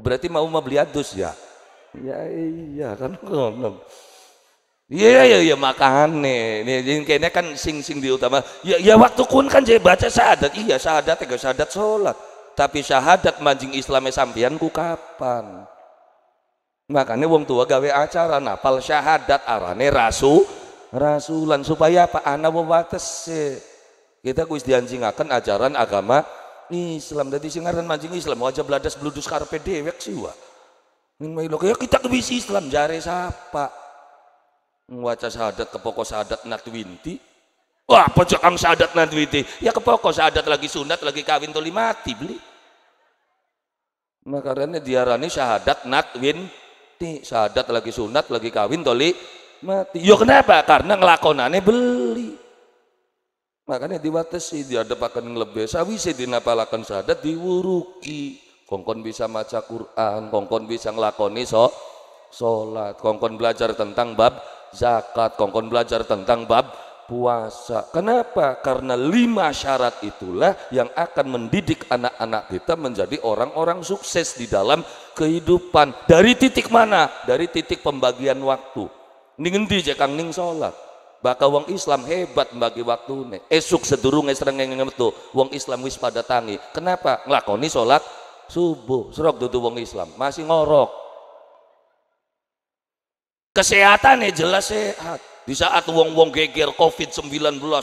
Berarti mau beli adus ya? Ya iya kan ngono. Iya iya iya, iya makane. Ini kayaknya kan sing sing diutama. Ya ya waktu kun kan saya baca syahadat. Iya syahadat tega ya, syahadat sholat. Tapi syahadat manjing Islamnya sampean ku kapan? Makanya wong tua gawe acara napal syahadat arane rasu rasulan supaya apa ana wewates. Kita kuis dianjingaken ajaran agama Islam Jadi sing aran mancing Islam wajah bladas bludus karpe dewek sih wa. siwa ya kita kebisi Islam jare sapa waca sahadat ke pokok sahadat natwinti wah pojok ang sahadat natwinti ya ke pokok sahadat lagi sunat lagi kawin tuli mati beli Makarannya diarani syahadat natwinti syahadat lagi sunat lagi kawin toli mati yo ya, kenapa karena ngelakonane beli makanya diwatesi dia pakan yang lebih sawi sawise napalakan sadat diwuruki kongkon bisa maca Quran kongkon bisa ngelakoni so sholat kongkon belajar tentang bab zakat kongkon belajar tentang bab puasa kenapa karena lima syarat itulah yang akan mendidik anak-anak kita menjadi orang-orang sukses di dalam kehidupan dari titik mana dari titik pembagian waktu ning endi jekang ning sholat bakal wong Islam hebat bagi Esok esuk sedurunge yang ngemetu, wong Islam wis pada tangi kenapa Ngelakoni sholat subuh serok dudu wong Islam masih ngorok Kesehatan kesehatannya jelas sehat di saat wong-wong geger COVID-19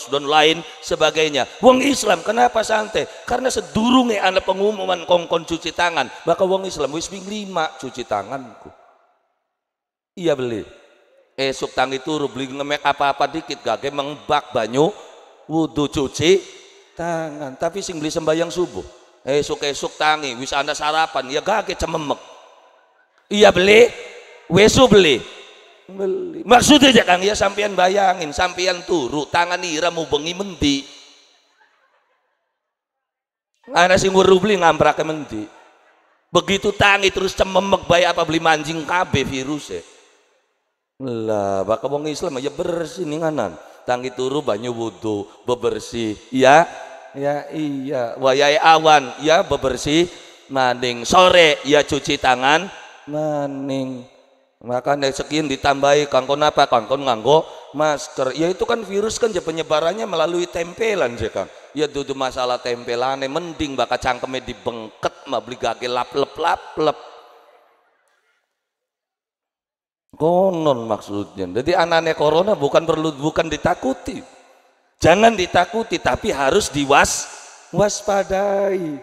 dan lain sebagainya wong Islam kenapa santai karena sedurungnya ada pengumuman kongkon cuci tangan maka wong Islam wis ping lima cuci tanganku iya beli esok tangi turu beli ngemek apa-apa dikit gak gage mengbak banyu wudhu cuci tangan tapi sing beli sembahyang subuh esok esok tangi wis anda sarapan ya gak cememek iya beli wesu beli beli maksudnya ya kang ya sampean bayangin sampean turu tangan ira mau bengi mendi ada sing beli ngamprak mendi begitu tangi terus cememek bayi apa beli manjing kabe virusnya e. Lah, baka wong Islam ya bersih kanan. Tangi turu banyu wudu, bebersih. Ya, ya iya. Wayai awan, ya bebersih maning. Sore ya cuci tangan maning. Maka sekian ditambahi kangkon apa? Kangkon nganggo masker. Ya itu kan virus kan ya penyebarannya melalui tempelan ya kan. Ya duduk masalah tempelan mending bakal cangkeme dibengket mah beli gage lap lep lap lep. Konon maksudnya. Jadi anane corona bukan perlu bukan ditakuti. Jangan ditakuti tapi harus diwas waspadai.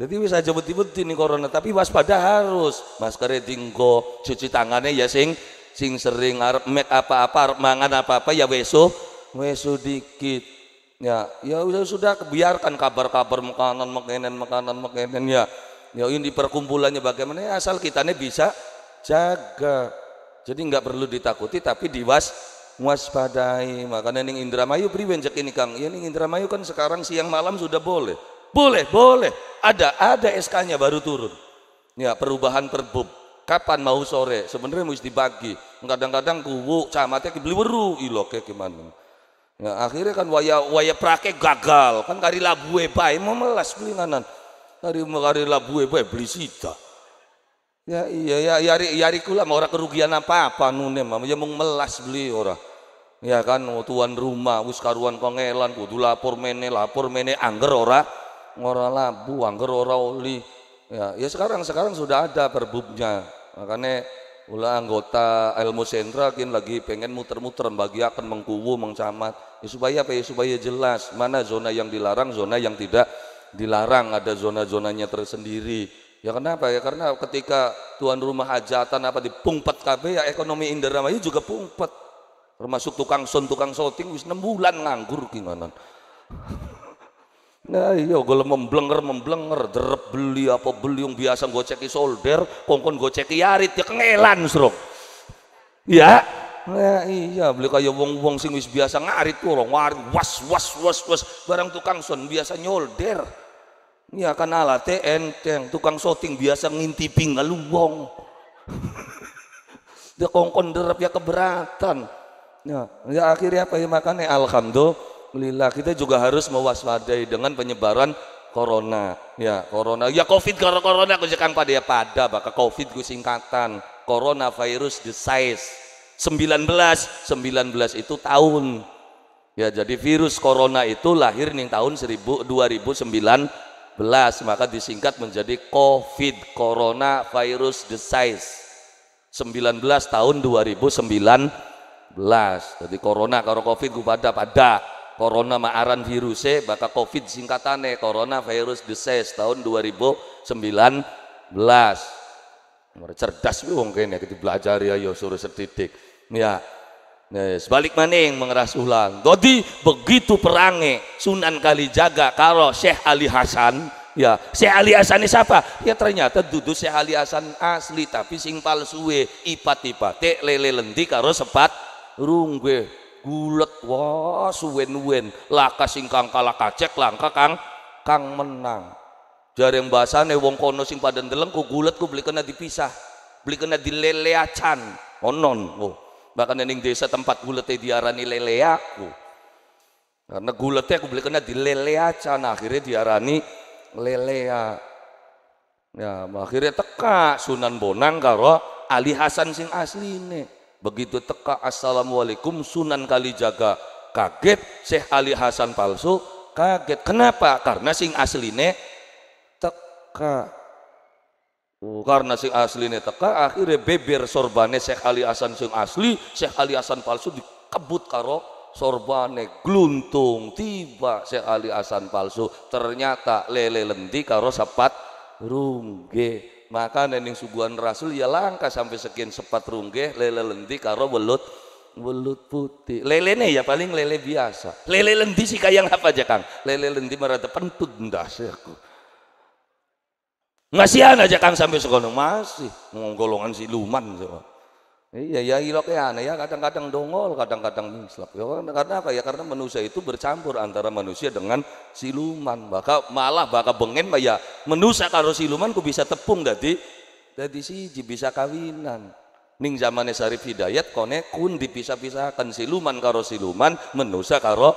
Jadi bisa aja beti-beti nih corona tapi waspada harus. Masker tinggo, cuci tangannya ya sing sing sering arep make apa-apa, arep mangan apa-apa ya weso weso dikit. Ya, ya sudah sudah biarkan kabar-kabar makanan makanan makanan makanan ya. Ya ini perkumpulannya bagaimana asal kita nih bisa jaga jadi nggak perlu ditakuti tapi diwas waspadai. Makanya ning Indramayu priwen cek ini Kang? Ya ning Indramayu kan sekarang siang malam sudah boleh. Boleh, boleh. Ada ada SK-nya baru turun. Ya perubahan perbub. Kapan mau sore? Sebenarnya mesti dibagi. Kadang-kadang kuwu camatnya beru, weru iloke gimana. Ya, akhirnya kan waya waya prake gagal. Kan kari labuhe bae memelas beli nanan. Kari kari labuhe bae beli sida. Ya iya ya yari ya, yari kula orang kerugian apa-apa nune mah ya mung melas beli orang. Ya kan tuan rumah wis karuan kongelan kudu lapor mene lapor mene angger ora ora labu angger ora oli. Ya, ya sekarang sekarang sudah ada perbubnya. Makanya ulah anggota ilmu sentra kin lagi pengen muter-muter bagi akan mengkuwu mengcamat ya, supaya apa ya supaya jelas mana zona yang dilarang zona yang tidak dilarang ada zona-zonanya tersendiri Ya kenapa ya? Karena ketika tuan rumah hajatan apa dipungpet KB ya ekonomi Indramayu juga pungpet. Termasuk tukang son, tukang syuting wis 6 bulan nganggur gimana. Nah iya gue memblenger memblenger derep beli apa beli yang biasa gue ceki solder kongkon gue ceki yarit ya kengelan serok ya nah iya beli kayak wong wong sing wis biasa ngarit tuh orang warit was was was was barang tukang son biasa nyolder Ya kan TN, enteng, tukang shooting biasa ngintipin ngaluwong. (laughs) Dia kongkon derap ya keberatan. Ya, ya akhirnya apa ya makanya alhamdulillah kita juga harus mewaspadai dengan penyebaran corona. Ya, corona. Ya covid karena corona aku jangan pada ya pada bakal covid gue singkatan Corona Virus disease 19 19 itu tahun ya jadi virus corona itu lahir nih tahun 1000 sembilan maka disingkat menjadi COVID Corona Virus Disease 19 tahun 2019 jadi corona kalau covid gue pada pada corona maaran virusnya e, maka covid singkatannya corona virus disease tahun 2019 cerdas wong kene kita belajar ya yo suruh setitik ya Nah, sebalik yang mengeras ulang. Dodi begitu perange Sunan Kalijaga kalau Syekh Ali Hasan ya Syekh Ali Hasan ini siapa? Ya ternyata duduk Syekh Ali Hasan asli tapi sing palsuwe ipat tek lele lendi karo sepat rungwe, gulet wah suwen-wen laka sing kang kalah kacek langka kang kang menang. Jareng bahasane wong kono sing pada ndeleng ku gulet ku beli kena dipisah, beli kena dileleacan. Onon, oh, bahkan ning desa tempat gulete diarani leleaku karena gulete aku beli kena di nah akhirnya diarani lelea ya akhirnya teka Sunan Bonang karo Ali Hasan sing ini. begitu teka Assalamualaikum Sunan Kalijaga kaget Syekh Ali Hasan palsu kaget kenapa karena sing asline teka karena sing ini teka akhirnya beber sorbane Syekh Ali Hasan sing asli Syekh Ali Hasan palsu dikebut karo sorbane gluntung tiba Syekh Ali Hasan palsu ternyata lele lendi karo sepat rungge maka neneng suguhan rasul ya langka sampai sekian sepat rungge lele lendi karo belut belut putih lele nih ya paling lele biasa lele lendi sih kayak apa aja kang lele lendi merata pentut ndas aku Ngasihan aja Kang sampai sekolah masih menggolongan siluman coba. Iya ya ilok ya aneh ya kadang-kadang dongol kadang-kadang mingslap ya karena apa ya karena manusia itu bercampur antara manusia dengan siluman maka malah baka bengen ya manusia kalau siluman ku bisa tepung dadi dadi siji bisa kawinan ning zamane Syarif Hidayat kone kun dipisah-pisahkan siluman karo siluman manusia karo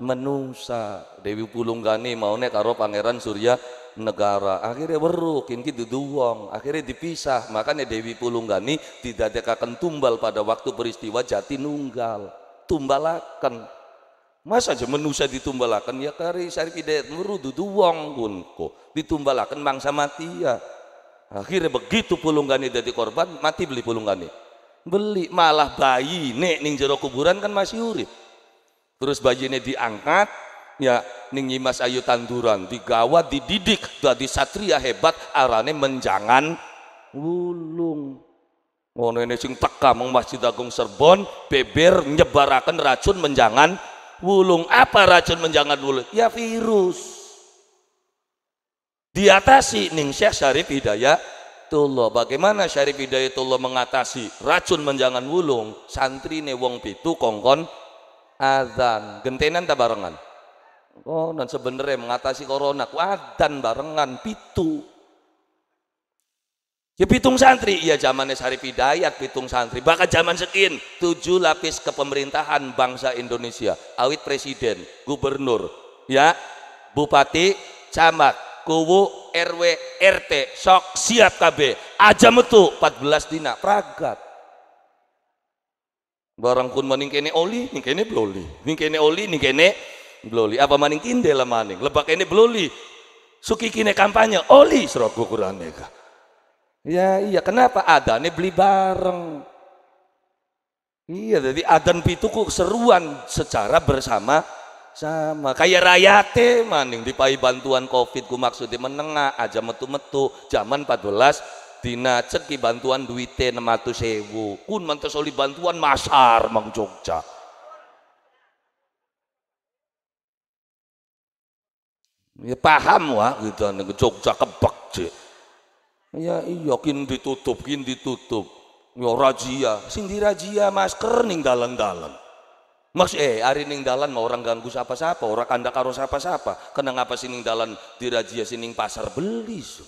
manusia Dewi Pulunggani maune karo Pangeran Surya negara akhirnya berukin gitu duong akhirnya dipisah makanya Dewi Pulunggani tidak dekakan tumbal pada waktu peristiwa jati nunggal tumbalakan masa aja manusia ditumbalakan ya kari syarif hidayat merudu duong kunko ditumbalakan mangsa mati ya akhirnya begitu Pulunggani jadi korban mati beli Pulunggani beli malah bayi nek ning jero kuburan kan masih urip terus bayinya diangkat ya ning Nyimas Ayu Tanduran digawa dididik dadi satria hebat arane menjangan wulung ngono ini sing teka mong Masjid Agung Serbon beber nyebarakan racun menjangan wulung apa racun menjangan wulung ya virus diatasi ning Syekh Syarif Hidayatullah bagaimana Syarif Hidayatullah mengatasi racun menjangan wulung santri ne wong pitu kongkon azan gentenan tabarengan Oh, dan sebenarnya mengatasi corona, kuadan barengan pitu. Ya pitung santri, ya zamannya Sari pidayat pitung santri, bahkan zaman sekin tujuh lapis kepemerintahan bangsa Indonesia, awit presiden, gubernur, ya bupati, camat, kuwu, RW, RT, sok siap KB, aja metu 14 dina, pragat. Barang kun maning kene oli, ning kene oli, ning kene oli, ning kene bloli apa maning kinde lah maning lebak ini bloli suki kine kampanye oli serogo kurane ya iya kenapa ada? ini beli bareng iya jadi adan pituku seruan secara bersama sama kayak rayate maning dipai bantuan covid ku maksud di menengah aja metu-metu zaman 14 dina ceki bantuan duite 600 sewu kun mantas oli bantuan masar mang Jogja Ya paham wah gitu nih Jogja kebak je Ya iya kin ditutup kini ditutup. Ya rajia, sing rajia masker ning dalan-dalan. Mas eh hari ning dalan mau orang ganggu siapa-siapa, orang kandak karo siapa-siapa. Kena ngapa sini dalan dirajia sini pasar beli. So.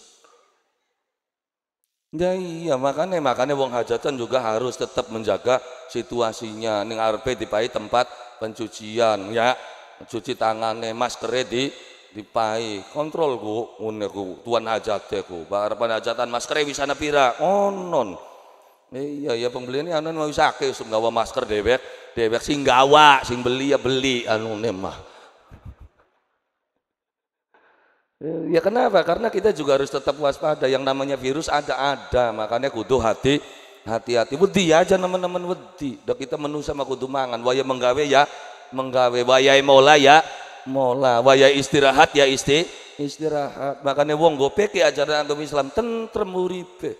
Ya iya makanya makanya wong hajatan juga harus tetap menjaga situasinya ning arepe pai tempat pencucian ya cuci tangannya masker ready dipai kontrol ku ngene ku tuan hajate ku ya, harapan hajatan masker bisa pira onon oh, iya ya pembeli ini anu mau sakit sum gawa masker dewek dewek sing gawa sing beli ya beli anu nema. ya kenapa karena kita juga harus tetap waspada yang namanya virus ada ada makanya kudu hati hati-hati wedi aja teman-teman wedi kita menu sama kudu mangan waya menggawe ya menggawe waya maula ya mola waya istirahat ya isti istirahat makanya wong gue ke ya ajaran agama Islam tentrem uripe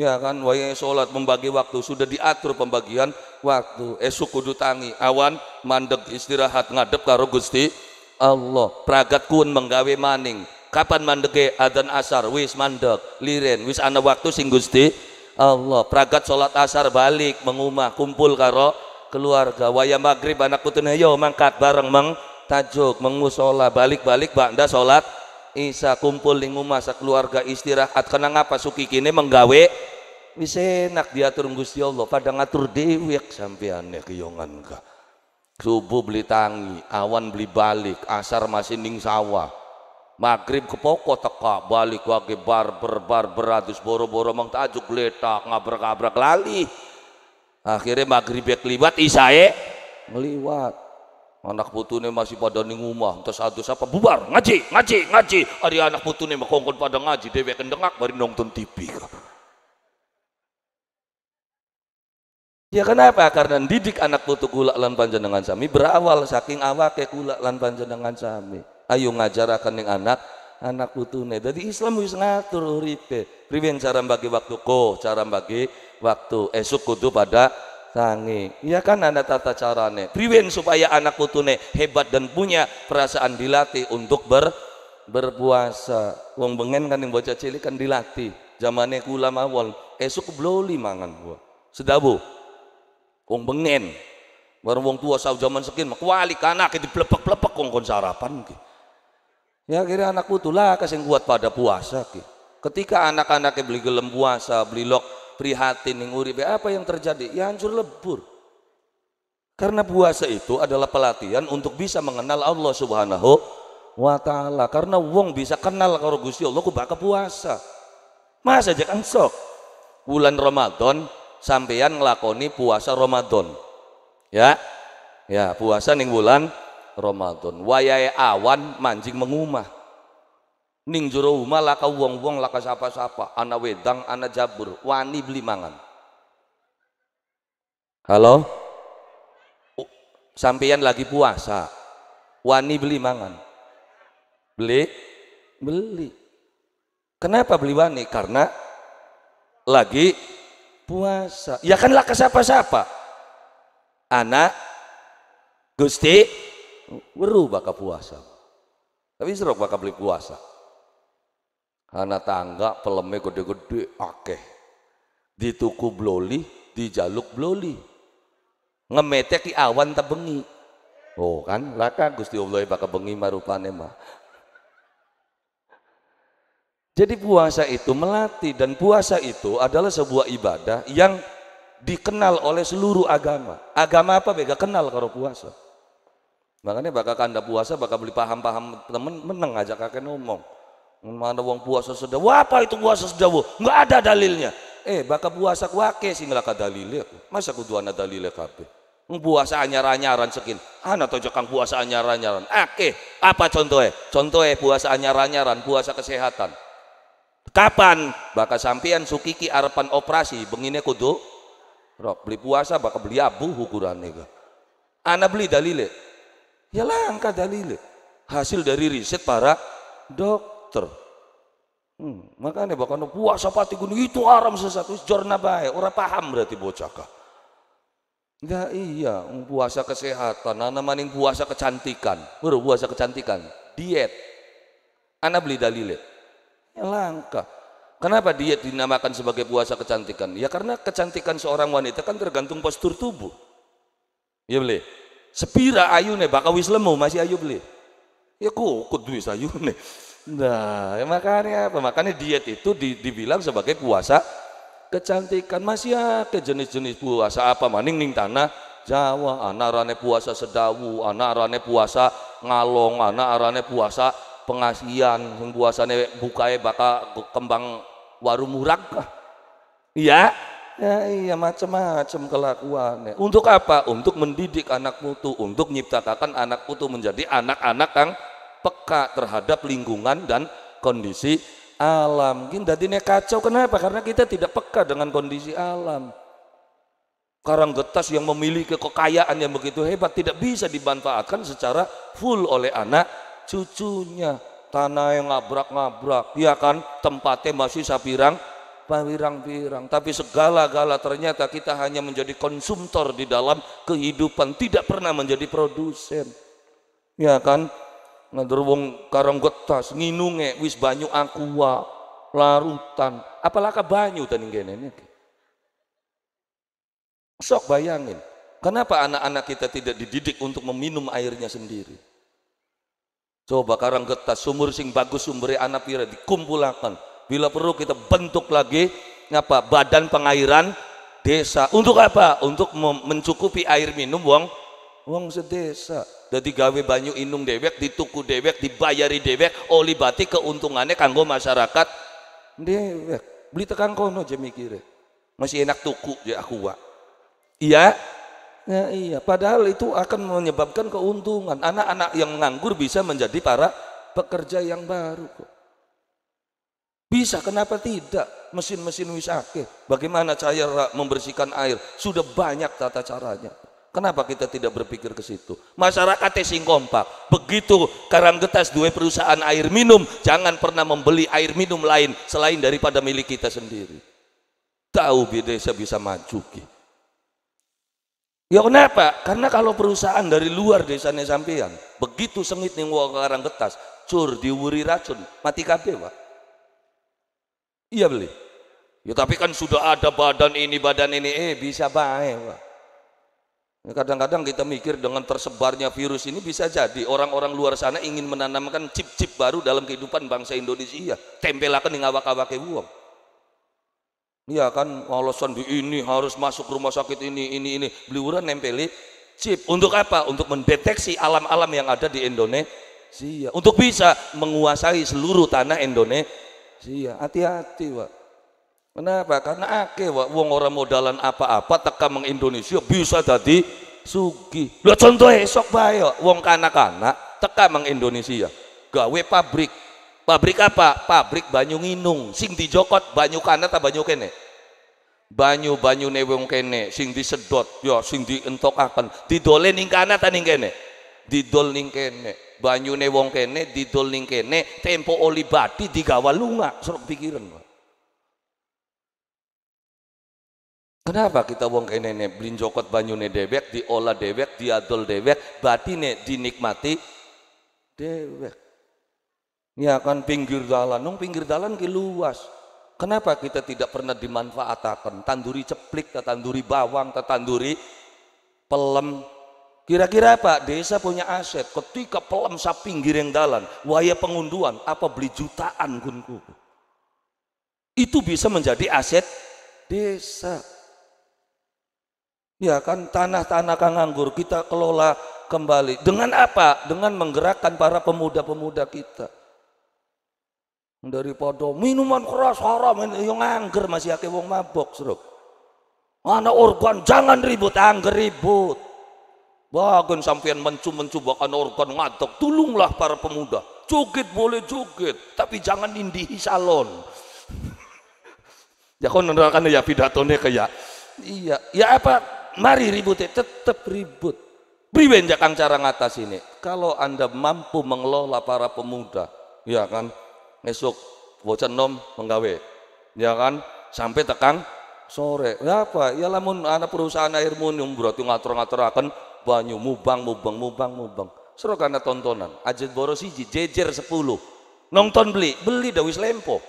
ya kan waya sholat membagi waktu sudah diatur pembagian waktu esok kudu tangi awan mandek istirahat ngadep karo Gusti Allah pragat kun menggawe maning kapan mandeke Adan asar wis mandek liren wis ana waktu sing Gusti Allah pragat sholat asar balik mengumah kumpul karo keluarga waya maghrib anak putune yo mangkat bareng meng tajuk mengusola balik-balik banda sholat Isa kumpul ning masa keluarga istirahat karena ngapa suki kini menggawe wis enak diatur Gusti Allah pada ngatur dewi sampean kiyongan ka subuh beli tangi awan beli balik asar masih ning sawah maghrib ke pokok teka balik wage barber barber adus boro-boro mang tajuk letak ngabrak-abrak lali akhirnya maghrib ya kelibat isae eh, ngeliwat anak putune masih pada ning rumah terus satu siapa bubar ngaji ngaji ngaji hari anak putune makongkon pada ngaji dewek kendengak bari nonton TV Ya kenapa? Karena didik anak putu kula lan panjenengan sami berawal saking awak ke kula lan panjenengan sami. Ayo ngajarakan yang anak anak putune. Jadi Islam wis ngatur uripe. Priwen cara bagi waktu ko, cara bagi waktu esok kudu pada tangi. Iya kan ada tata carane. Priwen supaya anak putune hebat dan punya perasaan dilatih untuk ber berpuasa. Wong bengen kan yang bocah cilik kan dilatih. Zamane kula mawon, esuk bloli mangan gua. Sedabu. Wong bengen. Baru wong tua sau zaman sekin kuali kanak itu plepek-plepek wong kon sarapan ki. Ya kira anak tuh lah kuat pada puasa ki. Ketika anak-anaknya beli gelem puasa, beli lok prihatin ning uripe apa yang terjadi? Ya hancur lebur. Karena puasa itu adalah pelatihan untuk bisa mengenal Allah Subhanahu wa taala. Karena wong bisa kenal karo Gusti Allah ku bakal puasa. Mas aja kan sok. Bulan Ramadan sampean nglakoni puasa Ramadan. Ya. Ya, puasa ning bulan Ramadan. Wayahe awan manjing mengumah ning jero omah laka wong-wong laka sapa-sapa ana wedang ana jabur wani beli mangan halo oh, sampeyan lagi puasa wani beli mangan beli beli kenapa beli wani karena lagi puasa ya kan laka sapa-sapa anak Gusti berubah ke puasa tapi serok bakal beli puasa Anak tangga peleme gede-gede akeh. Di tuku bloli, di jaluk bloli. Ngemete ki awan tabengi, Oh kan, laka Gusti Allah bakal bengi marupane mah. Jadi puasa itu melatih dan puasa itu adalah sebuah ibadah yang dikenal oleh seluruh agama. Agama apa bega kenal kalau puasa. Makanya bakal kanda puasa bakal beli paham-paham temen meneng ajak kakek ngomong Mana wong puasa sedawu? Apa itu puasa sedawu? Enggak ada dalilnya. Eh, bakal puasa kuake sih ngelaka dalilnya. Masa kudu ana dalilnya kabeh. Puasa anyar-anyaran sekin. Ana to jekang puasa anyar-anyaran. Ake, apa contohnya? Contohnya puasa anyar-anyaran, puasa kesehatan. Kapan bakal sampean sukiki arepan operasi bengine kudu rok beli puasa bakal beli abu nega, Ana beli dalile. Ya langka dalile. Hasil dari riset para dok dokter. Hmm, makanya bahkan puasa pati gunung itu haram sesatu jorna baik orang paham berarti bocah kah. Enggak iya, puasa kesehatan, anak maning puasa kecantikan, baru puasa kecantikan, diet. Anak beli dalile. Ya, langka. Kenapa diet dinamakan sebagai puasa kecantikan? Ya karena kecantikan seorang wanita kan tergantung postur tubuh. Ya beli. Sepira ayune bakal wis lemu masih ayu beli. Ya kok duit ayune. Nah, ya makanya apa? Makanya diet itu di, dibilang sebagai puasa kecantikan. Masih ada jenis-jenis puasa apa? Maning ning tanah Jawa, anak arane puasa sedawu, anak arane puasa ngalong, anak arane puasa pengasian, puasane bukae bakal kembang warung ya Iya, Ya iya macam-macam kelakuannya. Untuk apa? Untuk mendidik anak putu, untuk menciptakan anak putu menjadi anak-anak yang -anak peka terhadap lingkungan dan kondisi alam. Mungkin nek kacau kenapa? Karena kita tidak peka dengan kondisi alam. getas yang memiliki kekayaan yang begitu hebat tidak bisa dimanfaatkan secara full oleh anak cucunya. Tanah yang ngabrak-ngabrak, ya kan tempatnya masih sapirang pawirang pirang Tapi segala-gala ternyata kita hanya menjadi konsumtor di dalam kehidupan, tidak pernah menjadi produsen. Ya kan? nandur wong karang getas nginunge wis banyu aqua larutan apalaka banyu tani kene sok bayangin kenapa anak-anak kita tidak dididik untuk meminum airnya sendiri coba karang getas sumur sing bagus sumbere anak pira dikumpulkan, bila perlu kita bentuk lagi ngapa badan pengairan desa untuk apa untuk mencukupi air minum wong wong sedesa jadi gawe banyu inung dewek dituku dewek dibayari dewek oli batik keuntungannya kanggo masyarakat dewek beli tekan kono aja mikire masih enak tuku ya aku wa iya ya, iya padahal itu akan menyebabkan keuntungan anak-anak yang nganggur bisa menjadi para pekerja yang baru kok bisa, kenapa tidak? Mesin-mesin wisake. Bagaimana cair membersihkan air? Sudah banyak tata caranya. Kenapa kita tidak berpikir ke situ? Masyarakatnya sing kompak. Begitu karang getas dua perusahaan air minum, jangan pernah membeli air minum lain selain daripada milik kita sendiri. Tahu desa bisa maju. Ya kenapa? Karena kalau perusahaan dari luar desanya sampean, begitu sengit nih wong getas, cur diwuri racun, mati kabeh, Pak. Iya beli. Ya tapi kan sudah ada badan ini, badan ini, eh bisa baik, Pak. Kadang-kadang kita mikir dengan tersebarnya virus ini bisa jadi orang-orang luar sana ingin menanamkan chip-chip baru dalam kehidupan bangsa Indonesia. Iya, tempelakan yang awak awak buang. Iya kan, alasan di ini harus masuk rumah sakit ini, ini, ini. Beliuran nempeli chip. Untuk apa? Untuk mendeteksi alam-alam yang ada di Indonesia. Untuk bisa menguasai seluruh tanah Indonesia. Iya, hati-hati, Pak. -hati, Kenapa? Karena akeh wak wong ora modalan apa-apa teka meng Indonesia bisa jadi sugi. Lu contoh esok bae wong kanak-kanak teka meng Indonesia gawe pabrik. Pabrik apa? Pabrik banyu nginung. Sing dijokot banyu kana ta banyu kene? Banyu Banyu ne wong kene sing disedot ya sing dientokaken. Didole ning kana ta ning kene? Didol ning kene. Banyu ne wong kene didol ning kene tempo oli bati digawa lunga serok pikiran. Wak. Kenapa kita wong kene ne jokot banyune dewek, diolah dewek, diadol dewek, batine dinikmati dewek. ini akan pinggir dalan, nong pinggir dalan ki luas. Kenapa kita tidak pernah dimanfaatkan? Tanduri ceplik, tanduri bawang, tanduri pelem. Kira-kira apa? Desa punya aset. Ketika pelem sap pinggir yang dalan, waya pengunduan, apa beli jutaan gunku? Itu bisa menjadi aset desa. Ya kan tanah-tanah kang anggur kita kelola kembali. Dengan apa? Dengan menggerakkan para pemuda-pemuda kita. dari Daripada minuman keras haram yang angger masih akeh wong mabok seru. Mana organ jangan ribut angger ribut. Bagen sampean mencu-mencubakan organ ngadok. Tulunglah para pemuda. Cukit boleh cukit, tapi jangan indihi salon. (laughs) ya kau nendalkan ya pidatonya kayak iya ya apa mari ribut ya, tetap ribut priwen cara ngatas ini kalau anda mampu mengelola para pemuda ya kan besok bocah nom menggawe ya kan sampai tekan sore ya apa ya lamun anak perusahaan air munium berarti ngatur-ngatur akan banyu mubang mubang mubang mubang seru karena tontonan Ajit boros siji jejer sepuluh nonton beli beli dawis lempo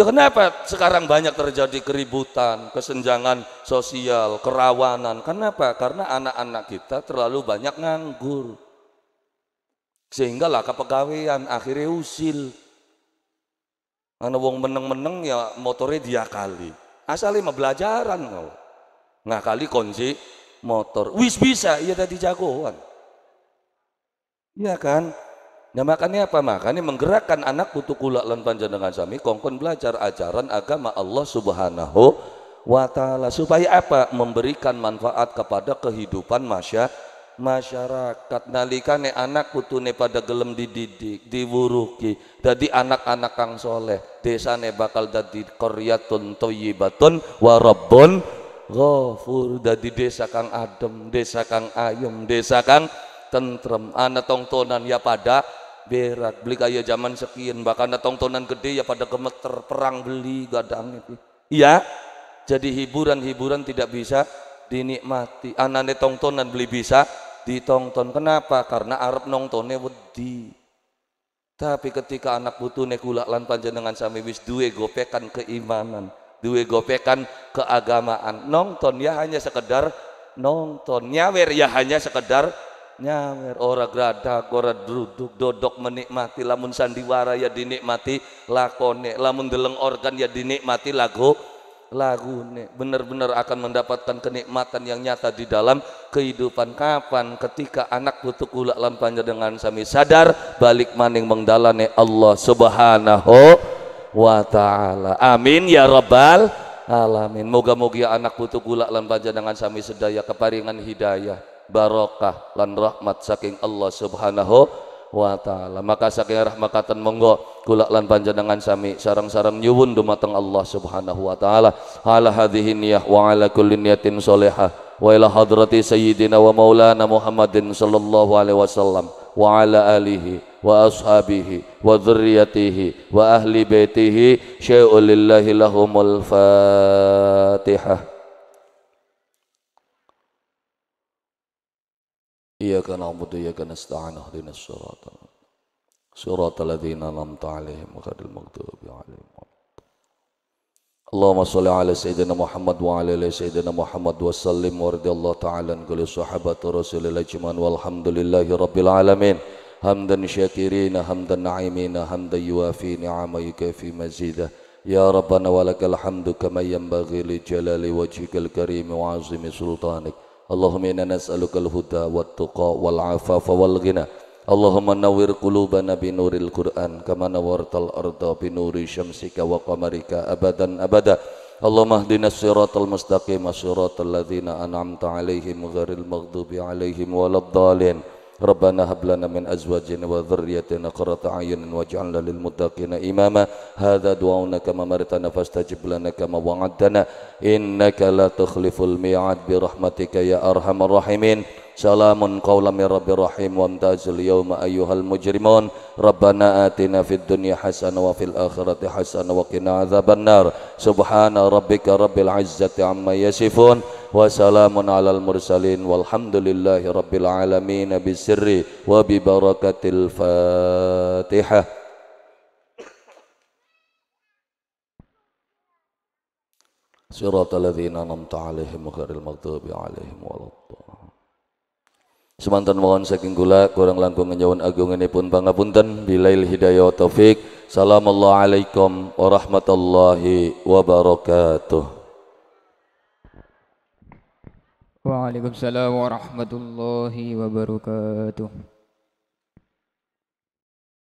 Ya kenapa sekarang banyak terjadi keributan, kesenjangan sosial, kerawanan? Kenapa? Karena anak-anak kita terlalu banyak nganggur. Sehingga lah kepegawaian akhirnya usil. Karena wong meneng-meneng ya motornya dia kali. Asalnya mau belajaran kau. Nah kali kunci motor. Wis bisa, iya tadi jagoan. Iya kan? Nah makanya apa? Makanya menggerakkan anak untuk kulak lan panjenengan sami kongkon belajar ajaran agama Allah Subhanahu wa taala supaya apa? Memberikan manfaat kepada kehidupan masyarakat masyarakat nalikane anak kutune pada gelem dididik diwuruki jadi anak-anak kang soleh desane bakal jadi qaryatun toyibatun warabun rabbun ghafur jadi desa kang adem desa kang ayem desa kang tentrem anak tongtonan ya pada berat beli kaya zaman sekian bahkan ada tontonan gede ya pada gemeter perang beli gadang itu iya jadi hiburan-hiburan tidak bisa dinikmati anane tontonan beli bisa ditonton kenapa karena Arab nontonnya wedi tapi ketika anak butuh nekulak lan panjenengan sami wis duwe gopekan keimanan duwe gopekan keagamaan nonton ya hanya sekedar nonton nyawer ya hanya sekedar nyamer ora grada ora duduk dodok menikmati lamun sandiwara ya dinikmati lakone lamun deleng organ ya dinikmati lagu lagune benar-benar akan mendapatkan kenikmatan yang nyata di dalam kehidupan kapan ketika anak butuh kula lampanya dengan sami sadar balik maning mengdalane Allah subhanahu wa ta'ala amin ya rabbal alamin moga-moga anak butuh kula lampanya dengan sami sedaya keparingan hidayah barokah lan rahmat saking Allah Subhanahu wa taala. Maka saking rahmatan monggo kulak lan panjenengan sami sarang-sarang nyuwun dumateng Allah Subhanahu wa taala. Ala hadhihi niyah wa ala kulli niyatin sholihah wa ila hadrati sayyidina wa maulana Muhammadin sallallahu alaihi wasallam wa ala alihi wa ashabihi wa dzurriyyatihi wa ahli baitihi syai'ul lillahi lahumul fatihah. إياك نعبد إياك نستعين اهدنا الصراط صراط الذين أنعمت عليهم غير المغضوب عليهم اللهم صل على سيدنا محمد وعلى آل سيدنا محمد وسلم ورضي الله تعالى عن كل صحابة رسول الله أجمعين والحمد لله رب العالمين حمدا شاكرين حمدا نعيمين حمدا يوافي نعمه يكفي مزيدا يا ربنا ولك الحمد كما ينبغي لجلال وجهك الكريم وعظيم سلطانك اللهم إنا نسألك الهدى والتقى والعفاف والغنى اللهم نور قلوبنا بنور القرآن كما نورت الأرض بنور شمسك وقمرك أبدا أبدا اللهم اهدنا الصراط المستقيم صراط الذين أنعمت عليهم غير المغضوب عليهم ولا الضالين ربنا هب لنا من أزواجنا وذريتنا قرة أعين واجعلنا للمتقين إماما هذا دعاؤنا كما مرتنا فاستجب لنا كما وعدتنا إنك لا تخلف الميعاد برحمتك يا أرحم الراحمين سلام قولا من رب رحيم وامتاز اليوم أيها المجرمون ربنا آتنا في الدنيا حسنة وفي الآخرة حسنة وقنا عذاب النار سبحان ربك رب العزة عما يصفون وسلام على المرسلين والحمد لله رب العالمين بالسر وببركة الفاتحة صراط الذين أنعمت عليهم غير المغضوب عليهم ولا الضالين Semantan mohon saking kula kurang langkung nyuwun agung ini pun pangapunten bilail hidayah taufik. Assalamualaikum warahmatullahi wabarakatuh. Waalaikumsalam warahmatullahi wabarakatuh.